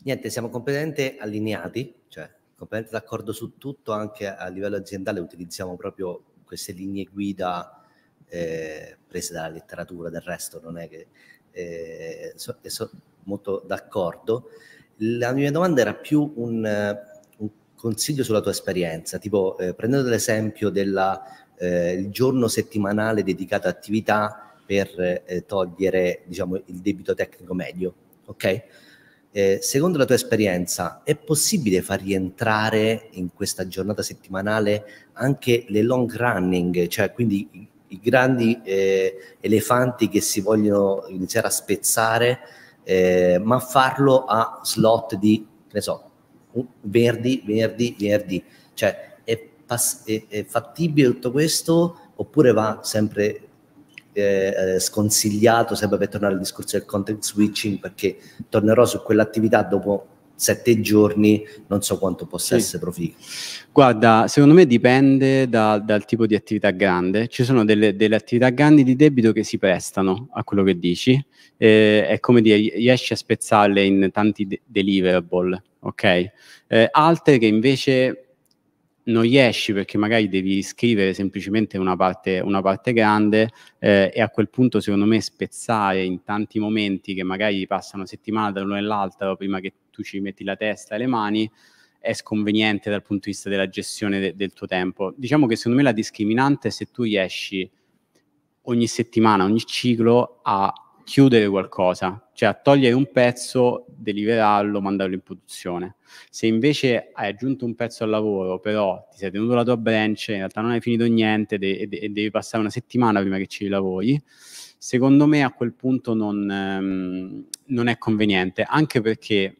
niente, siamo completamente allineati, cioè completamente d'accordo su tutto, anche a livello aziendale utilizziamo proprio queste linee guida eh, prese dalla letteratura, del resto non è che eh, sono so molto d'accordo. La mia domanda era più un, un consiglio sulla tua esperienza, tipo eh, prendendo l'esempio della eh, il giorno settimanale dedicato a attività per eh, togliere diciamo, il debito tecnico medio. Okay? Eh, secondo la tua esperienza, è possibile far rientrare in questa giornata settimanale anche le long running, cioè quindi i, i grandi eh, elefanti che si vogliono iniziare a spezzare, eh, ma farlo a slot di, ne so, verdi, verdi, verdi, cioè è, è fattibile tutto questo oppure va sempre eh, eh, sconsigliato sempre per tornare al discorso del content switching perché tornerò su quell'attività dopo sette giorni non so quanto possa sì. essere proficuo guarda secondo me dipende da, dal tipo di attività grande ci sono delle, delle, attività grandi di debito che si prestano a quello che dici eh, è come dire riesci a spezzarle in tanti de- deliverable ok eh, altre che invece non riesci perché magari devi scrivere semplicemente una parte, una parte grande eh, e a quel punto secondo me spezzare in tanti momenti che magari passano una settimana dall'uno all'altro prima che tu ci metti la testa e le mani è sconveniente dal punto di vista della gestione de- del tuo tempo. Diciamo che secondo me la discriminante è se tu riesci ogni settimana, ogni ciclo a chiudere qualcosa, cioè togliere un pezzo, deliberarlo, mandarlo in produzione. Se invece hai aggiunto un pezzo al lavoro, però ti sei tenuto la tua branch, in realtà non hai finito niente de- e, de- e devi passare una settimana prima che ci lavori, secondo me a quel punto non, ehm, non è conveniente, anche perché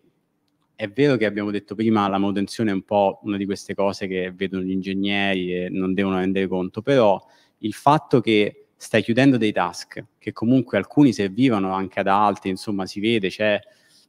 è vero che abbiamo detto prima la manutenzione è un po' una di queste cose che vedono gli ingegneri e non devono rendere conto, però il fatto che stai chiudendo dei task che comunque alcuni servivano anche ad altri, insomma si vede, cioè,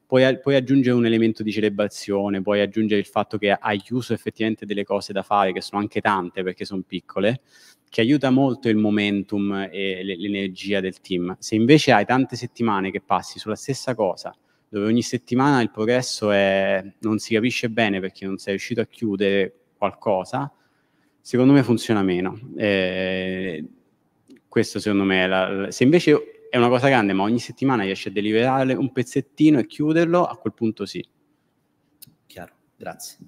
puoi, puoi, aggiungere un elemento di celebrazione, puoi aggiungere il fatto che hai chiuso effettivamente delle cose da fare, che sono anche tante perché sono piccole, che aiuta molto il momentum e l'energia del team. Se invece hai tante settimane che passi sulla stessa cosa, dove ogni settimana il progresso è, non si capisce bene perché non sei riuscito a chiudere qualcosa, secondo me funziona meno. Eh, questo secondo me è la... Se invece è una cosa grande, ma ogni settimana riesci a deliberare un pezzettino e chiuderlo, a quel punto sì. Chiaro, grazie.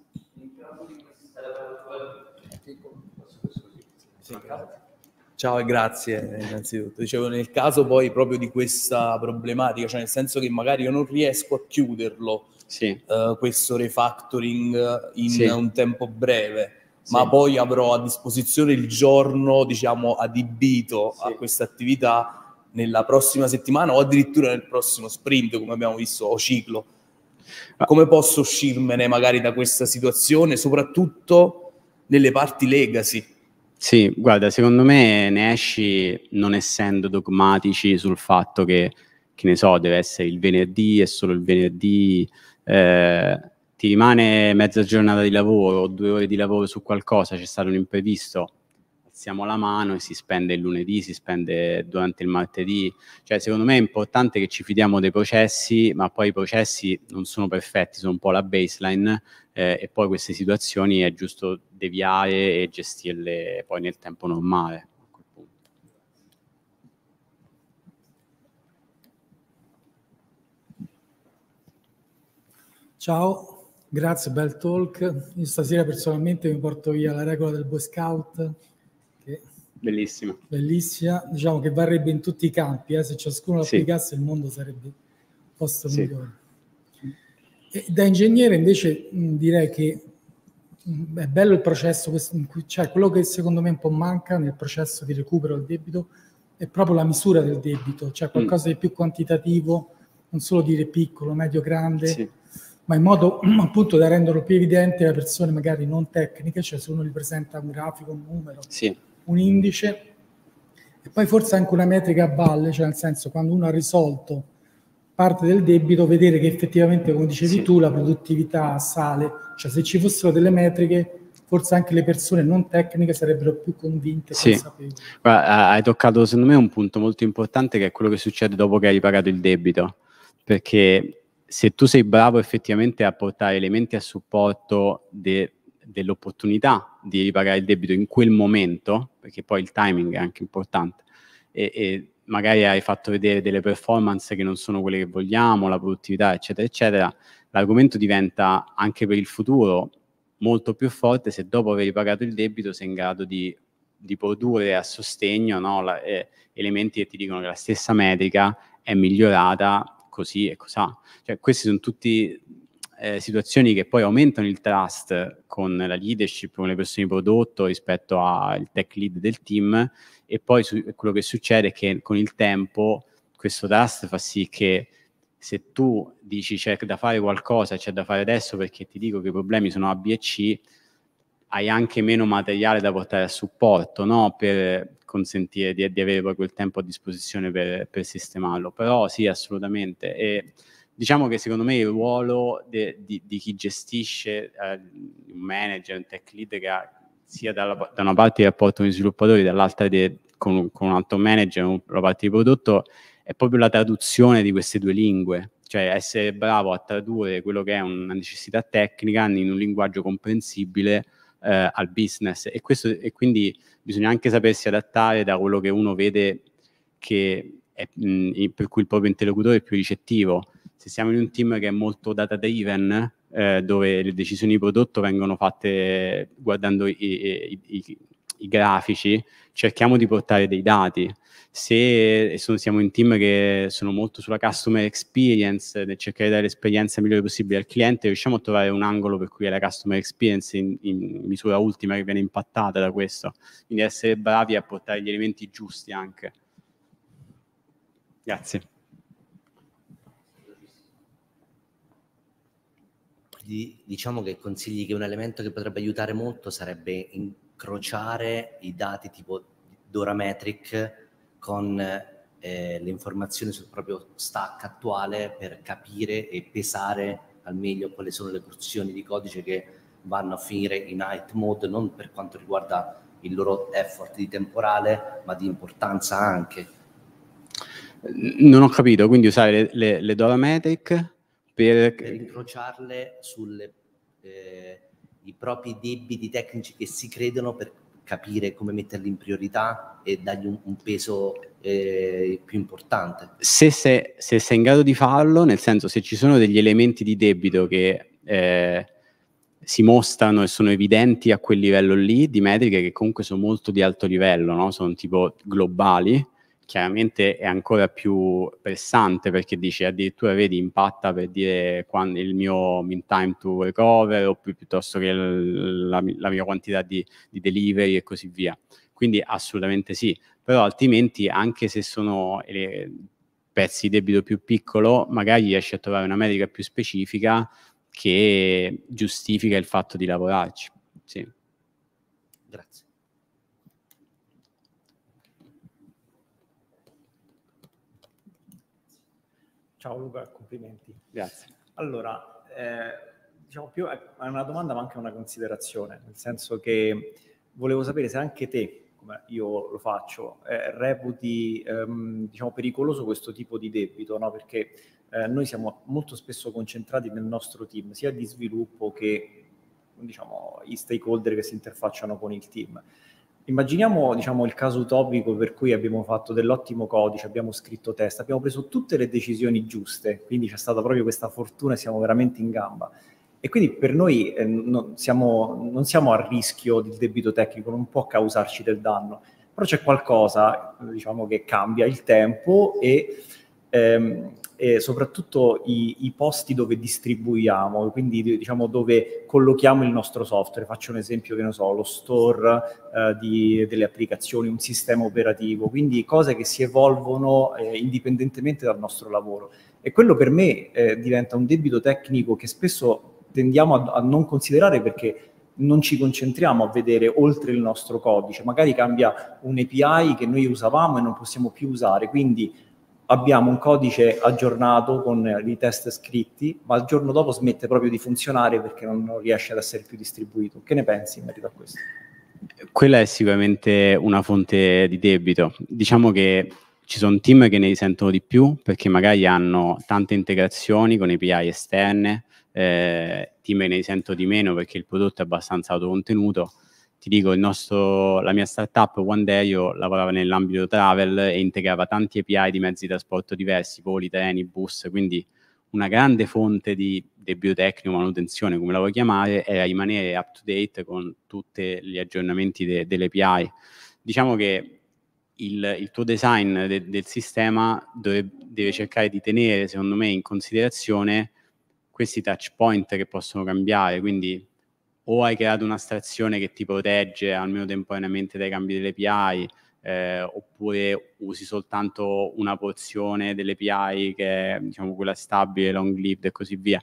Ciao e grazie innanzitutto. Dicevo, nel caso poi proprio di questa problematica, cioè nel senso che magari io non riesco a chiuderlo sì. uh, questo refactoring in sì. un tempo breve sì. ma poi avrò a disposizione il giorno, diciamo, adibito sì. a questa attività nella prossima settimana o addirittura nel prossimo sprint, come abbiamo visto, o ciclo. Ah. Come posso uscirmene magari da questa situazione, soprattutto nelle parti legacy? Sì, guarda, secondo me ne esci non essendo dogmatici sul fatto che, che ne so, deve essere il venerdì e solo il venerdì. Eh, ti rimane mezza giornata di lavoro, o due ore di lavoro su qualcosa, c'è stato un imprevisto, alziamo la mano e si spende il lunedì, si spende durante il martedì. Cioè, secondo me è importante che ci fidiamo dei processi, ma poi i processi non sono perfetti, sono un po' la baseline eh, e poi queste situazioni è giusto deviare e gestirle poi nel tempo normale. Ciao, Grazie, bel talk. Io stasera personalmente mi porto via la regola del Boy Scout, che bellissima. bellissima, diciamo che varrebbe in tutti i campi, eh? se ciascuno la applicasse sì. il mondo sarebbe un posto sì. migliore. E da ingegnere invece direi che è bello il processo, in cui, cioè quello che secondo me un po' manca nel processo di recupero del debito è proprio la misura del debito, cioè mm. qualcosa mm. di più quantitativo, non solo dire piccolo, medio, grande. Sì ma in modo [CLEARS THROAT] appunto da renderlo più evidente a persone magari non tecniche, cioè se uno gli presenta un grafico, un numero, sì. un indice, e poi forse anche una metrica a valle, cioè nel senso quando uno ha risolto parte del debito, vedere che effettivamente, come dicevi sì. tu, la produttività sale, cioè se ci fossero delle metriche forse anche le persone non tecniche sarebbero più convinte. Sì, Guarda, hai toccato secondo me un punto molto importante che è quello che succede dopo che hai ripagato il debito, perché se tu sei bravo effettivamente a portare elementi a supporto de, dell'opportunità di ripagare il debito in quel momento, perché poi il timing è anche importante, e, e, magari hai fatto vedere delle performance che non sono quelle che vogliamo, la produttività, eccetera, eccetera, l'argomento diventa anche per il futuro molto più forte se dopo aver ripagato il debito sei in grado di, di produrre a sostegno no, la, eh, elementi che ti dicono che la stessa metrica è migliorata così e cos'ha. Cioè, queste sono tutte eh, situazioni che poi aumentano il trust con la leadership, con le persone di prodotto rispetto al tech lead del team e poi su- quello che succede è che con il tempo questo trust fa sì che se tu dici c'è da fare qualcosa, c'è da fare adesso perché ti dico che i problemi sono A, B e C, hai anche meno materiale da portare a supporto no? per consentire di, di avere poi quel tempo a disposizione per, per sistemarlo. Però sì, assolutamente. E, diciamo che secondo me il ruolo de, di, di, chi gestisce eh, un manager, un tech lead che ha sia dalla, da una parte il rapporto con gli sviluppatori, dall'altra de, con, con, un altro manager, un, la parte di prodotto, è proprio la traduzione di queste due lingue, cioè essere bravo a tradurre quello che è una necessità tecnica in un linguaggio comprensibile eh, al business e, questo, e quindi bisogna anche sapersi adattare da quello che uno vede che è, mh, per cui il proprio interlocutore è più ricettivo. Se siamo in un team che è molto data driven, eh, dove le decisioni di prodotto vengono fatte guardando i, i, i, i grafici, cerchiamo di portare dei dati se sono, siamo in team che sono molto sulla customer experience, nel cercare di dare l'esperienza migliore possibile al cliente, riusciamo a trovare un angolo per cui è la customer experience in, in misura ultima che viene impattata da questo. Quindi essere bravi a portare gli elementi giusti anche. Grazie. Diciamo che consigli che un elemento che potrebbe aiutare molto sarebbe incrociare i dati tipo Dorametric con eh, le informazioni sul proprio stack attuale per capire e pesare al meglio quali sono le porzioni di codice che vanno a finire in height mode, non per quanto riguarda il loro effort di temporale, ma di importanza anche. Non ho capito, quindi usare le, le, le Dolomatic per... per incrociarle sui eh, propri debiti tecnici che si credono per capire come metterli in priorità e dargli un, un peso eh, più importante. Se, se, se, sei in grado di farlo, nel senso se ci sono degli elementi di debito che eh, si mostrano e sono evidenti a quel livello lì, di metriche che comunque sono molto di alto livello, no? sono tipo globali, chiaramente è ancora più pressante perché dice addirittura vedi impatta per dire quando il mio mean time to recover oppure piuttosto che la, la mia quantità di, di delivery e così via. Quindi assolutamente sì, però altrimenti anche se sono eh, pezzi di debito più piccolo, magari riesci a trovare una metrica più specifica che giustifica il fatto di lavorarci. Sì. Grazie. Ciao Luca, complimenti. Grazie. Allora, eh, diciamo più eh, è una domanda ma anche una considerazione, nel senso che volevo sapere se anche te, come io lo faccio, eh, reputi ehm, diciamo, pericoloso questo tipo di debito, no? perché eh, noi siamo molto spesso concentrati nel nostro team, sia di sviluppo che diciamo, gli stakeholder che si interfacciano con il team. Immaginiamo diciamo, il caso utopico per cui abbiamo fatto dell'ottimo codice, abbiamo scritto test, abbiamo preso tutte le decisioni giuste, quindi c'è stata proprio questa fortuna e siamo veramente in gamba. E quindi per noi eh, non, siamo, non, siamo, a rischio del debito tecnico, non può causarci del danno, però c'è qualcosa diciamo, che cambia il tempo e ehm, eh, soprattutto i, i, posti dove distribuiamo, quindi diciamo dove collochiamo il nostro software. Faccio un esempio, che ne so, lo store eh, di, delle applicazioni, un sistema operativo, quindi cose che si evolvono eh, indipendentemente dal nostro lavoro. E quello per me eh, diventa un debito tecnico che spesso tendiamo a, a non considerare perché non ci concentriamo a vedere oltre il nostro codice, magari cambia un API che noi usavamo e non possiamo più usare, quindi abbiamo un codice aggiornato con eh, i test scritti, ma il giorno dopo smette proprio di funzionare perché non riesce ad essere più distribuito. Che ne pensi in merito a questo? Quella è sicuramente una fonte di debito. Diciamo che ci sono team che ne risentono di più perché magari hanno tante integrazioni con API esterne, eh, team che ne risentono di meno perché il prodotto è abbastanza autocontenuto ti dico, nostro, la mia startup One io lavorava nell'ambito travel e integrava tanti API di mezzi di trasporto diversi, voli, treni, bus, quindi una grande fonte di bibliotecnico, manutenzione, come la vuoi chiamare, era rimanere up to date con tutti gli aggiornamenti de, delle API. Diciamo che il, il tuo design de, del sistema deve, deve cercare di tenere, secondo me, in considerazione questi touch point che possono cambiare, quindi o hai creato un'astrazione che ti protegge almeno temporaneamente dai cambi delle API, eh, oppure usi soltanto una porzione delle API che è diciamo, quella stabile, long lived e così via.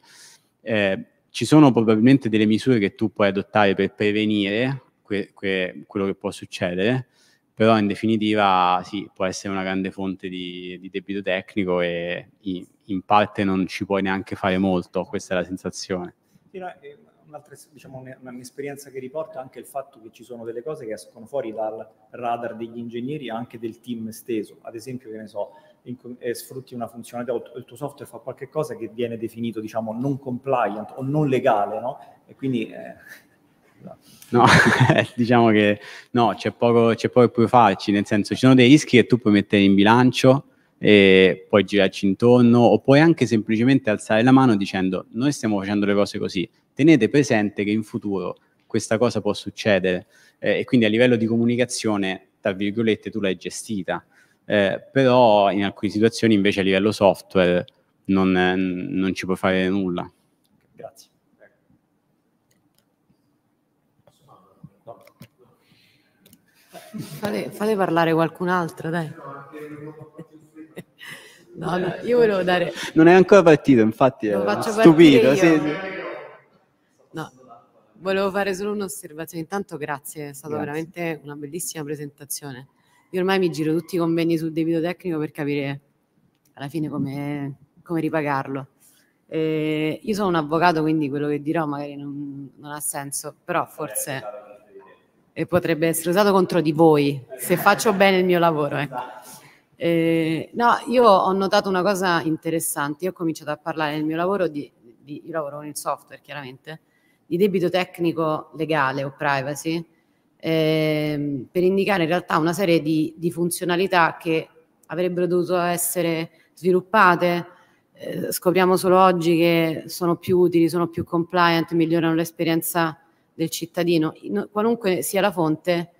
Eh, ci sono probabilmente delle misure che tu puoi adottare per prevenire que- que- quello che può succedere, però in definitiva sì, può essere una grande fonte di, di debito tecnico e in parte non ci puoi neanche fare molto, questa è la sensazione. Sì, no, eh, un'altra, diciamo, esperienza che riporta anche il fatto che ci sono delle cose che escono fuori dal radar degli ingegneri e anche del team steso. Ad esempio, che ne so, in, eh, sfrutti una funzionalità o il tuo software fa qualcosa che viene definito, diciamo, non compliant o non legale, no? E quindi... Eh, no, [LAUGHS] diciamo che no, c'è poco, c'è poco che puoi farci, nel senso ci sono dei rischi che tu puoi mettere in bilancio, e poi girarci intorno o puoi anche semplicemente alzare la mano dicendo noi stiamo facendo le cose così, tenete presente che in futuro questa cosa può succedere eh, e quindi a livello di comunicazione, tra virgolette, tu l'hai gestita, eh, però in alcune situazioni invece a livello software non, non ci puoi fare nulla. Grazie. Fate, fate, parlare qualcun altro, dai. No, no, io volevo dare... Non è ancora partito, infatti, è eh, faccio stupito. Sì, sì. Volevo fare solo un'osservazione. Intanto grazie, è stata grazie. veramente una bellissima presentazione. Io ormai mi giro tutti i convegni sul debito tecnico per capire alla fine come, come ripagarlo. Eh, io sono un avvocato, quindi quello che dirò magari non, non ha senso, però forse eh, potrebbe essere usato contro di voi se faccio bene il mio lavoro. Ecco. Eh, no, io ho notato una cosa interessante. Io ho cominciato a parlare nel mio lavoro di, di io lavoro con il software chiaramente di debito tecnico legale o privacy ehm, per indicare in realtà una serie di, di funzionalità che avrebbero dovuto essere sviluppate. Eh, scopriamo solo oggi che sono più utili, sono più compliant, migliorano l'esperienza del cittadino. In, qualunque sia la fonte,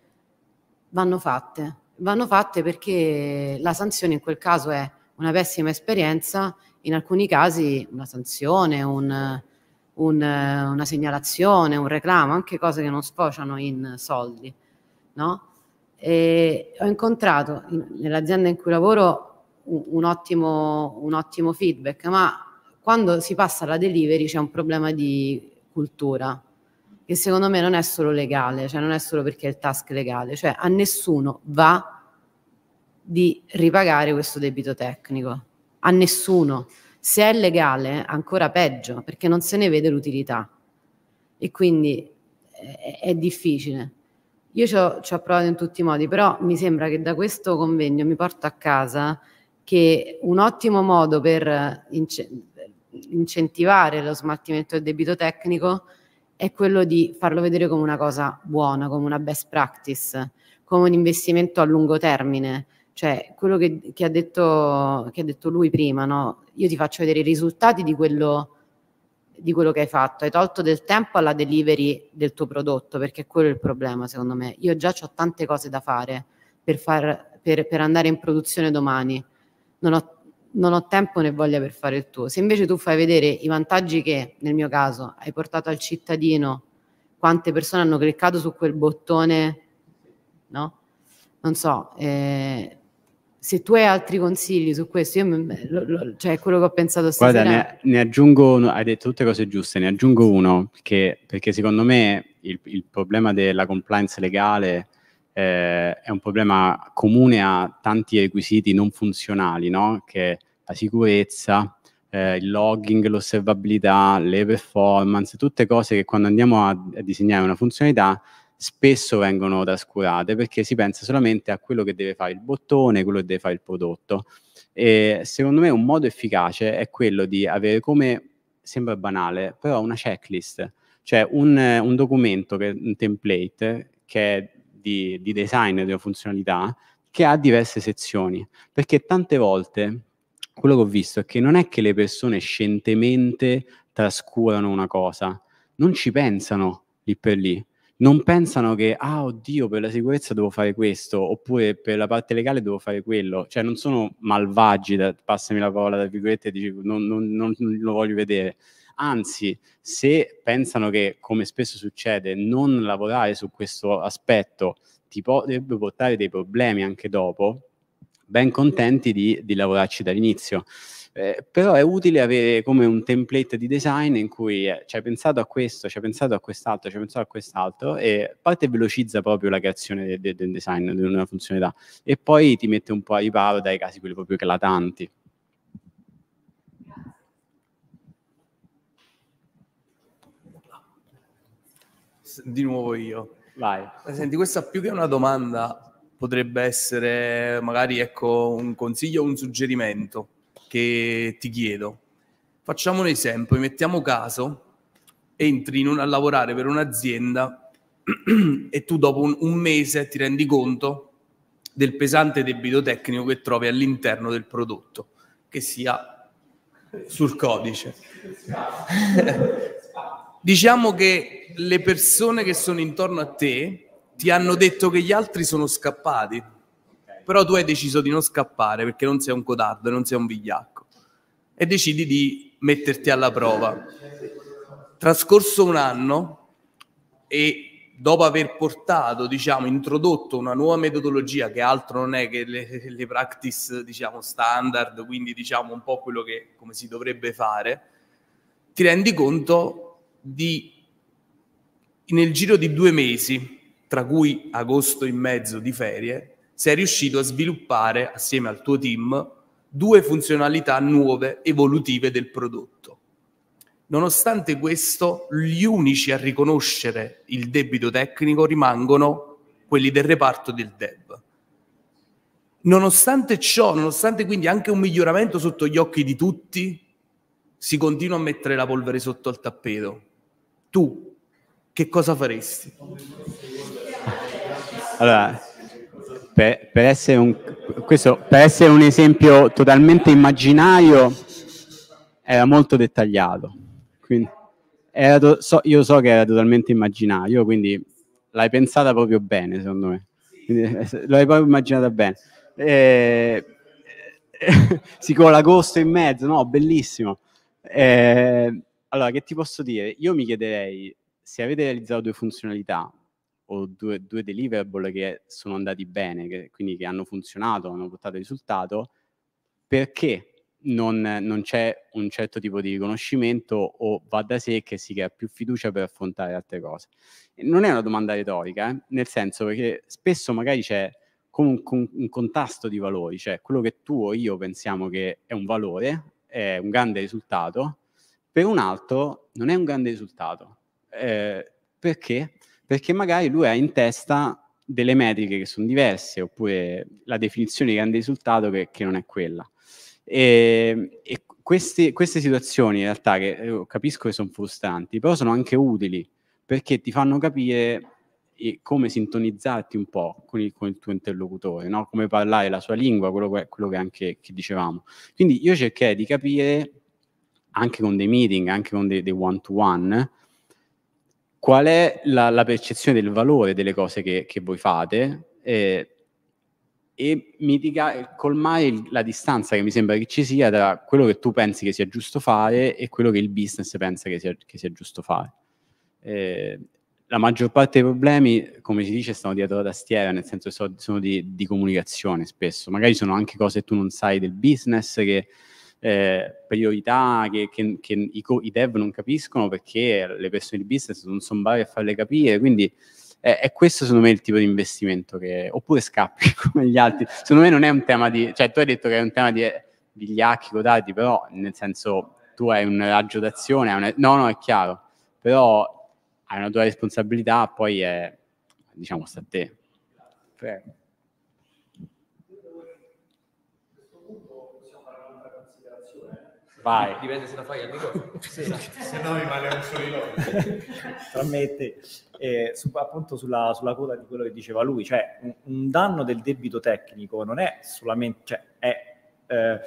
vanno fatte. Vanno fatte perché la sanzione in quel caso è una pessima esperienza, in alcuni casi una sanzione, un un, eh, una segnalazione, un reclamo, anche cose che non sfociano in soldi. No? E ho incontrato nell'azienda in cui lavoro un, un, ottimo, un ottimo feedback, ma quando si passa alla delivery c'è un problema di cultura, che secondo me non è solo legale, cioè non è solo perché è il task legale, cioè a nessuno va di ripagare questo debito tecnico, a nessuno. Se è legale, ancora peggio, perché non se ne vede l'utilità. E quindi è, eh, è difficile. Io ci ho, ci ho provato in tutti i modi, però mi sembra che da questo convegno mi porto a casa che un ottimo modo per incentivare lo smaltimento del debito tecnico è quello di farlo vedere come una cosa buona, come una best practice, come un investimento a lungo termine, cioè, quello che, che, ha detto, che, ha detto, lui prima, no? Io ti faccio vedere i risultati di quello, di quello che hai fatto. Hai tolto del tempo alla delivery del tuo prodotto, perché quello è il problema, secondo me. Io già ho tante cose da fare per, far, per, per andare in produzione domani. Non ho non ho tempo né voglia per fare il tuo. Se invece tu fai vedere i vantaggi che, nel mio caso, hai portato al cittadino, quante persone hanno cliccato su quel bottone, no? Non so, eh, se tu hai altri consigli su questo, io, lo, lo, cioè quello che ho pensato stasera. Guarda, ne, ne, aggiungo uno, hai detto tutte cose giuste, ne aggiungo uno, che, perché secondo me il, il, problema della compliance legale eh, è un problema comune a tanti requisiti non funzionali, no? che la sicurezza, eh, il logging, l'osservabilità, le performance, tutte cose che quando andiamo a, a disegnare una funzionalità spesso vengono trascurate perché si pensa solamente a quello che deve fare il bottone, quello che deve fare il prodotto. E secondo me un modo efficace è quello di avere come, sembra banale, però una checklist, cioè un, un documento, che, un template che è di, di design della funzionalità che ha diverse sezioni, perché tante volte quello che ho visto è che non è che le persone scientemente trascurano una cosa, non ci pensano lì per lì non pensano che, ah, oddio, per la sicurezza devo fare questo, oppure per la parte legale devo fare quello. Cioè, non sono malvagi, da, passami la parola, tra virgolette, dici, non, non, non, non, lo voglio vedere. Anzi, se pensano che, come spesso succede, non lavorare su questo aspetto ti potrebbe portare dei problemi anche dopo, ben contenti di, di lavorarci dall'inizio. Eh, però è utile avere come un template di design in cui eh, ci hai pensato a questo, ci hai pensato a quest'altro, ci hai pensato a quest'altro e parte velocizza proprio la creazione del de, de design, di de una funzionalità e poi ti mette un po' a riparo dai casi quelli proprio eclatanti. Di nuovo io. Vai. Senti, questa più che una domanda potrebbe essere magari ecco, un consiglio o un suggerimento che ti chiedo. Facciamo un esempio, mettiamo caso, entri un, a lavorare per un'azienda [CLEARS THROAT] e tu dopo un, un mese ti rendi conto del pesante debito tecnico che trovi all'interno del prodotto, che sia sul codice. [LAUGHS] diciamo che le persone che sono intorno a te ti hanno detto che gli altri sono scappati, però tu hai deciso di non scappare perché non sei un codardo, non sei un vigliacco e decidi di metterti alla prova. Trascorso un anno e dopo aver portato, diciamo, introdotto una nuova metodologia che altro non è che le, le practice, diciamo, standard, quindi diciamo un po' quello che come si dovrebbe fare, ti rendi conto di nel giro di due mesi tra cui agosto e mezzo di ferie, sei riuscito a sviluppare assieme al tuo team due funzionalità nuove, evolutive del prodotto. Nonostante questo, gli unici a riconoscere il debito tecnico rimangono quelli del reparto del dev. Nonostante ciò, nonostante quindi anche un miglioramento sotto gli occhi di tutti, si continua a mettere la polvere sotto al tappeto. Tu che cosa faresti? Allora, per, per, essere un, questo, per essere un esempio totalmente immaginario, era molto dettagliato. Quindi, era to- so, io so che era totalmente immaginario, quindi l'hai pensata proprio bene, secondo me. Quindi, [LAUGHS] l'hai proprio immaginata bene. Eh, [LAUGHS] si cola agosto in mezzo, no? Bellissimo. Eh, allora, che ti posso dire? Io mi chiederei se avete realizzato due funzionalità, o due, due deliverable che sono andati bene, che, quindi che hanno funzionato, hanno portato risultato, perché non, non, c'è un certo tipo di riconoscimento o va da sé che si crea più fiducia per affrontare altre cose. Non è una domanda retorica, eh? nel senso che spesso magari c'è comunque un, un contrasto di valori, cioè quello che tu o io pensiamo che è un valore, è un grande risultato, per un altro non è un grande risultato. Eh, perché? perché magari lui ha in testa delle metriche che sono diverse, oppure la definizione di grande risultato che, che non è quella. E, ehm, e queste, queste, situazioni in realtà che eh, capisco che sono frustranti, però sono anche utili perché ti fanno capire eh, come sintonizzarti un po' con il, con il tuo interlocutore, no? come parlare la sua lingua, quello, quello che anche che dicevamo. Quindi io cercherei di capire, anche con dei meeting, anche con dei, dei one-to-one, qual è la, la percezione del valore delle cose che, che voi fate eh, e mitiga, colmare la distanza che mi sembra che ci sia tra quello che tu pensi che sia giusto fare e quello che il business pensa che sia, che sia giusto fare. Eh, la maggior parte dei problemi, come si dice, stanno dietro la tastiera, nel senso che sono di, di, comunicazione spesso. Magari sono anche cose che tu non sai del business, che eh, priorità che, che, che i, i, dev non capiscono perché le persone di business non sono bravi a farle capire, quindi eh, è questo secondo me il tipo di investimento che... oppure scappi [LAUGHS] come gli altri. Secondo me non è un tema di... cioè tu hai detto che è un tema di vigliacchi, codati, però nel senso tu hai un raggio d'azione, una... no, no, è chiaro, però hai una tua responsabilità, poi è, diciamo, sta a te. Prego. Vai. Dipende se la fai al microfono. [LAUGHS] se no rimane un sorriso. [LAUGHS] Tramette. Eh, su, appunto sulla, sulla, coda di quello che diceva lui, cioè un, un danno del debito tecnico non è solamente... Cioè, è, eh,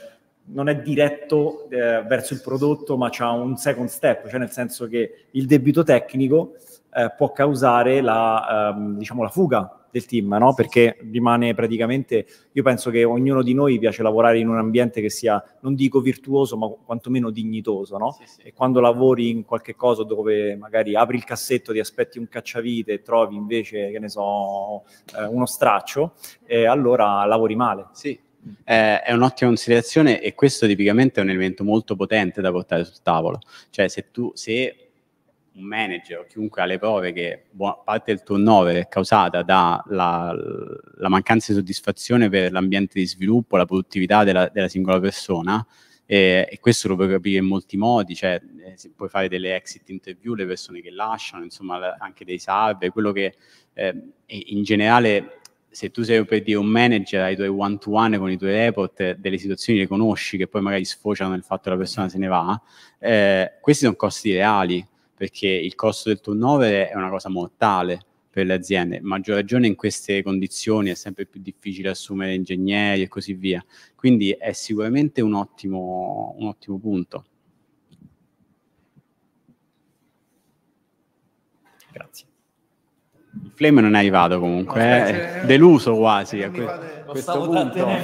non è diretto eh, verso il prodotto, ma c'è un second step, cioè nel senso che il debito tecnico eh, può causare la, ehm, diciamo, la fuga del team, no? perché rimane praticamente, io penso che ognuno di noi piace lavorare in un ambiente che sia, non dico virtuoso, ma quantomeno dignitoso, no? sì, sì. e quando lavori in qualche cosa dove magari apri il cassetto, ti aspetti un cacciavite e trovi invece, che ne so, eh, uno straccio, eh, allora lavori male. Sì. Eh, è un'ottima considerazione e questo tipicamente è un elemento molto potente da portare sul tavolo. Cioè, se tu, se un manager o chiunque ha le prove che boh, parte del turnover è causata dalla mancanza di soddisfazione per l'ambiente di sviluppo, la produttività della, della singola persona, e, e, questo lo puoi capire in molti modi, cioè eh, puoi fare delle exit interview, le persone che lasciano, insomma anche dei salve, quello che eh, in generale se tu sei per dire un manager, hai i tuoi one to one con i tuoi report, delle situazioni le conosci che poi magari sfociano nel fatto che la persona se ne va, eh, questi sono costi reali perché il costo del turnover è una cosa mortale per le aziende, maggior ragione in queste condizioni è sempre più difficile assumere ingegneri e così via, quindi è sicuramente un ottimo, un ottimo punto. Grazie. Il flame non è arrivato comunque, no, eh, è eh. eh, deluso quasi a que- questo punto. Eh,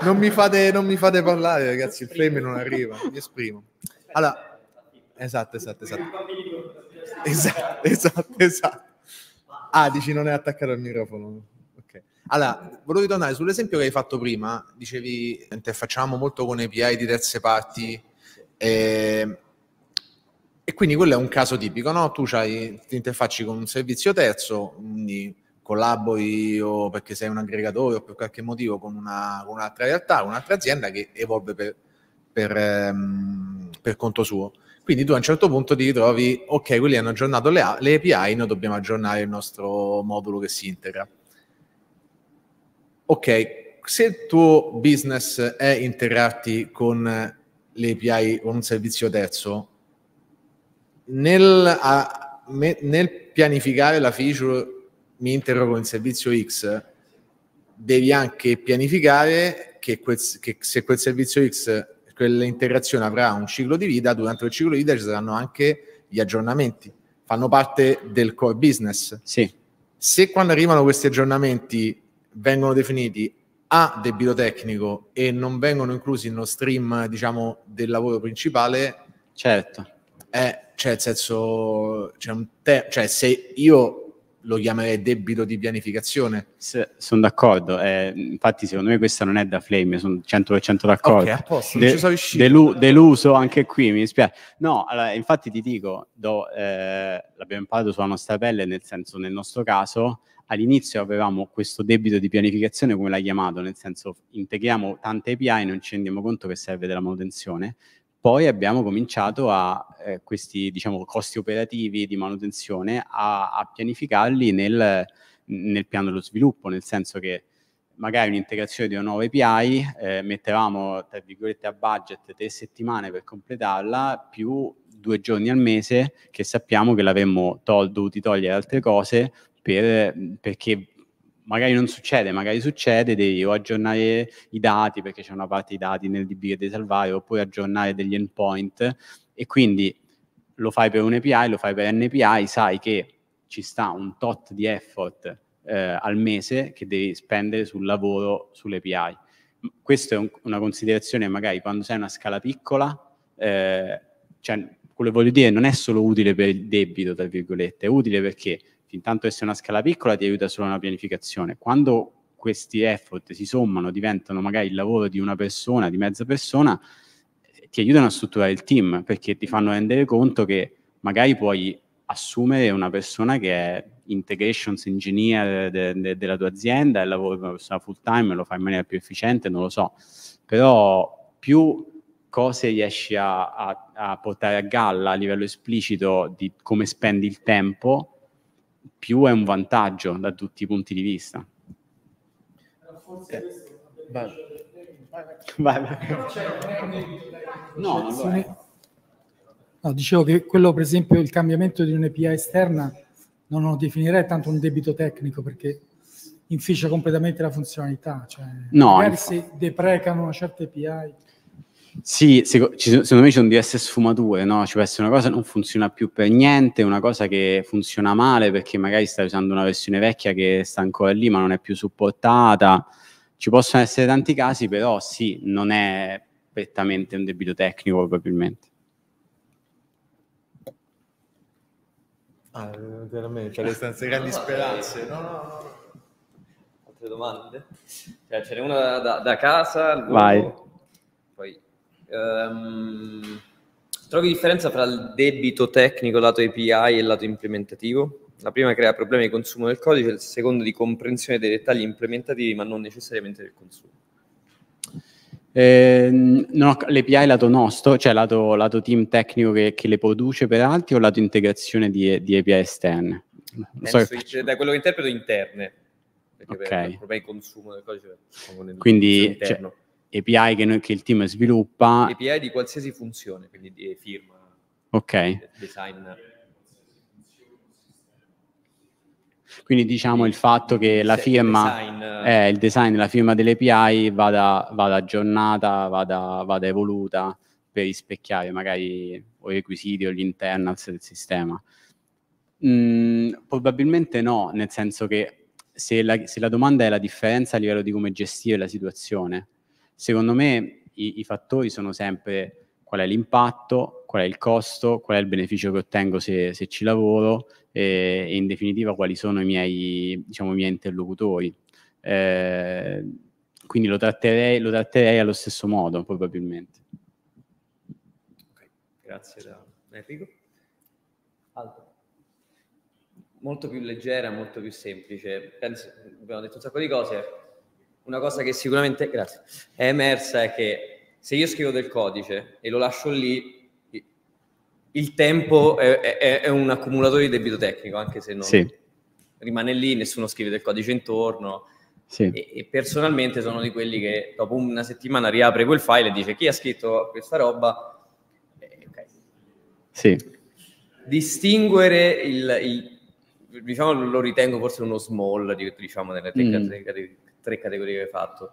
[LAUGHS] non, mi fate, non mi fate parlare ragazzi, il flame non arriva, mi esprimo. Allora, Esatto, esatto, esatto. Esatto, esatto, esatto. Ah, dici non è attaccato al microfono. Okay. Allora, volevo ritornare sull'esempio che hai fatto prima. Dicevi, interfacciamo molto con API di terze parti. E, ehm, e quindi quello è un caso tipico, no? Tu ti interfacci con un servizio terzo, quindi collabori o perché sei un aggregatore o per qualche motivo con, una, con un'altra realtà, un'altra azienda che evolve per, per, ehm, per conto suo. Quindi tu a un certo punto ti ritrovi, ok, quelli hanno aggiornato le, le API, noi dobbiamo aggiornare il nostro modulo che si integra. Ok, se il tuo business è integrarti con le API, con un servizio terzo, nel, a, me, nel pianificare la feature mi integro con il servizio X, devi anche pianificare che, quel, che se quel servizio X quell'interazione avrà un ciclo di vita, durante quel ciclo di vita ci saranno anche gli aggiornamenti, fanno parte del core business. Sì. Se quando arrivano questi aggiornamenti vengono definiti a debito tecnico e non vengono inclusi in uno stream, diciamo, del lavoro principale, certo. È, eh, cioè, nel senso, cioè, te- cioè se io lo chiamerei debito di pianificazione. Se, sono d'accordo, eh, infatti secondo me questa non è da flame, sono 100% d'accordo. Ok, a posto, De, non ci delu, deluso anche qui, mi dispiace. No, allora, infatti ti dico, do, eh, l'abbiamo imparato sulla nostra pelle, nel senso nel nostro caso all'inizio avevamo questo debito di pianificazione, come l'hai chiamato, nel senso integriamo tante API e non ci rendiamo conto che serve della manutenzione. Poi abbiamo cominciato a eh, questi diciamo, costi operativi di manutenzione a, a pianificarli nel, nel, piano dello sviluppo, nel senso che magari un'integrazione di una nuova API eh, mettevamo tra virgolette a budget tre settimane per completarla più due giorni al mese che sappiamo che l'avremmo tol- dovuti togliere altre cose per, perché magari non succede, magari succede, devi o aggiornare i dati perché c'è una parte di dati nel DB che devi salvare, oppure aggiornare degli endpoint e quindi lo fai per un API, lo fai per NPI, sai che ci sta un tot di effort eh, al mese che devi spendere sul lavoro sull'API. Questa è un, una considerazione magari quando sei a una scala piccola, eh, cioè, quello che voglio dire non è solo utile per il debito, tra virgolette, è utile perché intanto essere una scala piccola ti aiuta solo una pianificazione. Quando questi effort si sommano, diventano magari il lavoro di una persona, di mezza persona, eh, ti aiutano a strutturare il team perché ti fanno rendere conto che magari puoi assumere una persona che è integrations engineer de, de, della tua azienda e lavora per una persona full time, lo fai in maniera più efficiente, non lo so, però più cose riesci a, a, a portare a galla a livello esplicito di come spendi il tempo, più è un vantaggio da tutti i punti di vista. Forse eh, [LAUGHS] vai. Vai, vai. No, dicevo che quello, per esempio, il cambiamento di un'API esterna non lo definirei tanto un debito tecnico perché inficia completamente la funzionalità. Cioè, no, magari si deprecano una certa API. Sì, secondo me ci sono diverse sfumature, no? Ci cioè, può essere una cosa che non funziona più per niente, una cosa che funziona male perché magari stai usando una versione vecchia che sta ancora lì ma non è più supportata. Ci possono essere tanti casi, però sì, non è prettamente un debito tecnico probabilmente. Ah, veramente, c'è le stanze grandi speranze. No, no, no. Altre domande? Cioè, ce n'è una da, da casa. Vai. Um, trovi differenza tra il debito tecnico lato API e lato implementativo? La prima crea problemi di consumo del codice, il secondo di comprensione dei dettagli implementativi, ma non necessariamente del consumo. Eh, no, L'API lato nostro, cioè lato, lato team tecnico che, che, le produce per altri o lato integrazione di, di API esterne? So che... Da quello che interpreto interne, perché okay. per, per il consumo del codice diciamo, Quindi, cioè, API che, noi, che il team sviluppa. API di qualsiasi funzione, quindi di eh, firma, ok. design. Quindi diciamo il fatto che la firma, il design, eh, eh, il design la firma dell'API vada, vada aggiornata, vada, vada, evoluta per rispecchiare magari o i requisiti o gli internals del sistema. Mm, probabilmente no, nel senso che se la, se la domanda è la differenza a livello di come gestire la situazione, Secondo me i, i fattori sono sempre qual è l'impatto, qual è il costo, qual è il beneficio che ottengo se, se ci lavoro eh, e in definitiva quali sono i miei, diciamo, i miei interlocutori. Eh, quindi lo tratterei, lo tratterei, allo stesso modo probabilmente. Okay. Grazie da Enrico. Aldo. Molto più leggera, molto più semplice. Penso, abbiamo detto un sacco di cose, una cosa che sicuramente grazie, è emersa è che se io scrivo del codice e lo lascio lì, il tempo è, è, è un accumulatore di debito tecnico, anche se non sì. rimane lì, nessuno scrive del codice intorno. Sì. E, e, personalmente sono di quelli che dopo una settimana riapre quel file e dice chi ha scritto questa roba. Eh, okay. Sì. Distinguere il, il diciamo, lo ritengo forse uno small, diciamo, nelle mm. tecniche mm tre categorie che hai fatto.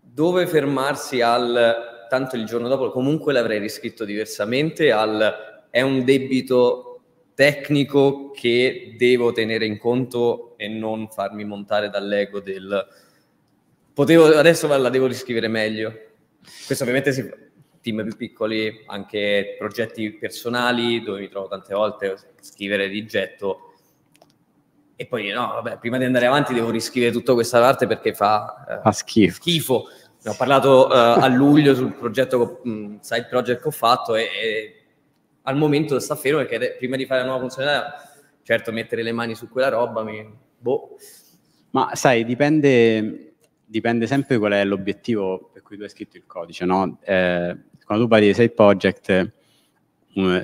Dove fermarsi al tanto il giorno dopo comunque l'avrei riscritto diversamente al è un debito tecnico che devo tenere in conto e non farmi montare dall'ego del potevo adesso la devo riscrivere meglio. Questo ovviamente si fa team più piccoli, anche progetti personali dove mi trovo tante volte scrivere rigetto e poi no, vabbè, prima di andare avanti devo riscrivere tutta questa parte perché fa, eh, fa schifo. schifo. Ne ho parlato eh, a luglio sul progetto, side project che ho fatto e, e al momento sta fermo perché prima di fare la nuova funzionalità, certo mettere le mani su quella roba, mi... boh. Ma sai, dipende, dipende sempre qual è l'obiettivo per cui tu hai scritto il codice, no? Eh, quando tu parli di side project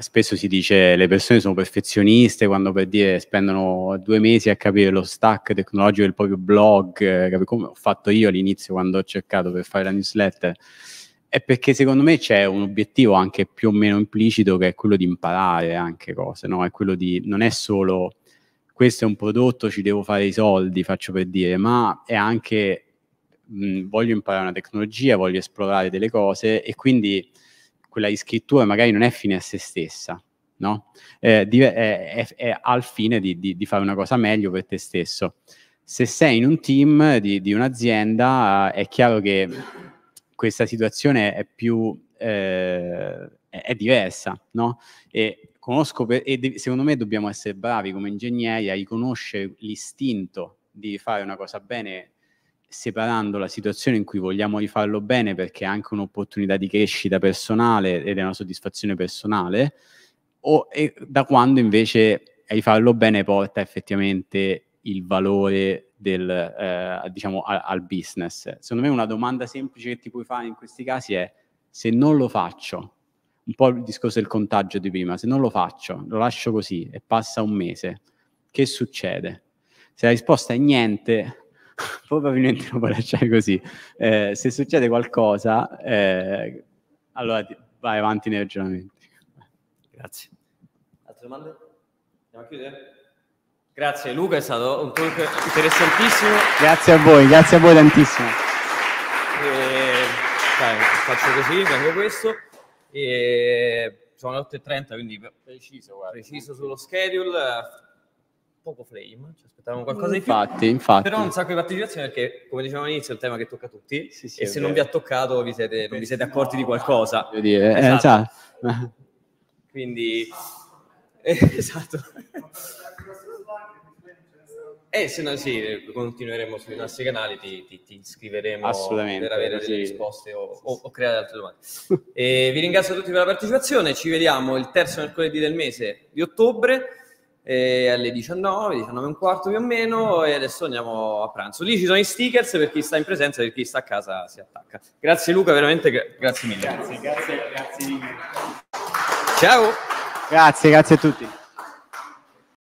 spesso si dice le persone sono perfezioniste quando per dire spendono due mesi a capire lo stack tecnologico del proprio blog, eh, come ho fatto io all'inizio quando ho cercato per fare la newsletter, è perché secondo me c'è un obiettivo anche più o meno implicito che è quello di imparare anche cose, no? è quello di non è solo questo è un prodotto, ci devo fare i soldi, faccio per dire, ma è anche mh, voglio imparare una tecnologia, voglio esplorare delle cose e quindi quella di scrittura magari non è fine a se stessa, no? Eh, di, è, è, è, al fine di, di, di, fare una cosa meglio per te stesso. Se sei in un team di, un'azienda, è chiaro che questa situazione è più eh, è, diversa, no? E conosco per, e secondo me dobbiamo essere bravi come ingegneri a riconoscere l'istinto di fare una cosa bene separando la situazione in cui vogliamo rifarlo bene perché è anche un'opportunità di crescita personale ed è una soddisfazione personale, o da quando invece rifarlo bene porta effettivamente il valore del, eh, diciamo, al, al business. Secondo me una domanda semplice che ti puoi fare in questi casi è se non lo faccio, un po' il discorso del contagio di prima, se non lo faccio, lo lascio così e passa un mese, che succede? Se la risposta è niente, [LAUGHS] probabilmente lo puoi lasciare così. Eh, se succede qualcosa, eh, allora vai avanti nei ragionamenti. Grazie. Altre domande? Andiamo a chiudere? Grazie Luca, è stato un talk interessantissimo. Grazie a voi, grazie a voi tantissimo. E, dai, faccio così, prendo questo. E, sono le 8.30, quindi preciso, guarda. preciso sullo schedule poco flame, ci cioè aspettavamo qualcosa infatti, mm, di più. Infatti, Però un sacco di partecipazione perché, come dicevamo all'inizio, è un tema che tocca a tutti sì, sì, e se vero. non vi ha toccato vi siete, non vi siete accorti di qualcosa. Voglio dire, eh, esatto. [LAUGHS] esatto. eh, Quindi... Eh, esatto. E se no sì, continueremo sui nostri canali, ti, ti, ti iscriveremo per avere sì. delle risposte o, o, o, creare altre domande. e vi ringrazio tutti per la partecipazione, ci vediamo il terzo mercoledì del mese di ottobre e alle 19, 19 e un quarto più o meno e adesso andiamo a pranzo. Lì ci sono i stickers per chi sta in presenza per chi sta a casa si attacca. Grazie Luca, veramente grazie mille. Grazie, grazie, grazie. Ciao. Grazie, grazie a tutti.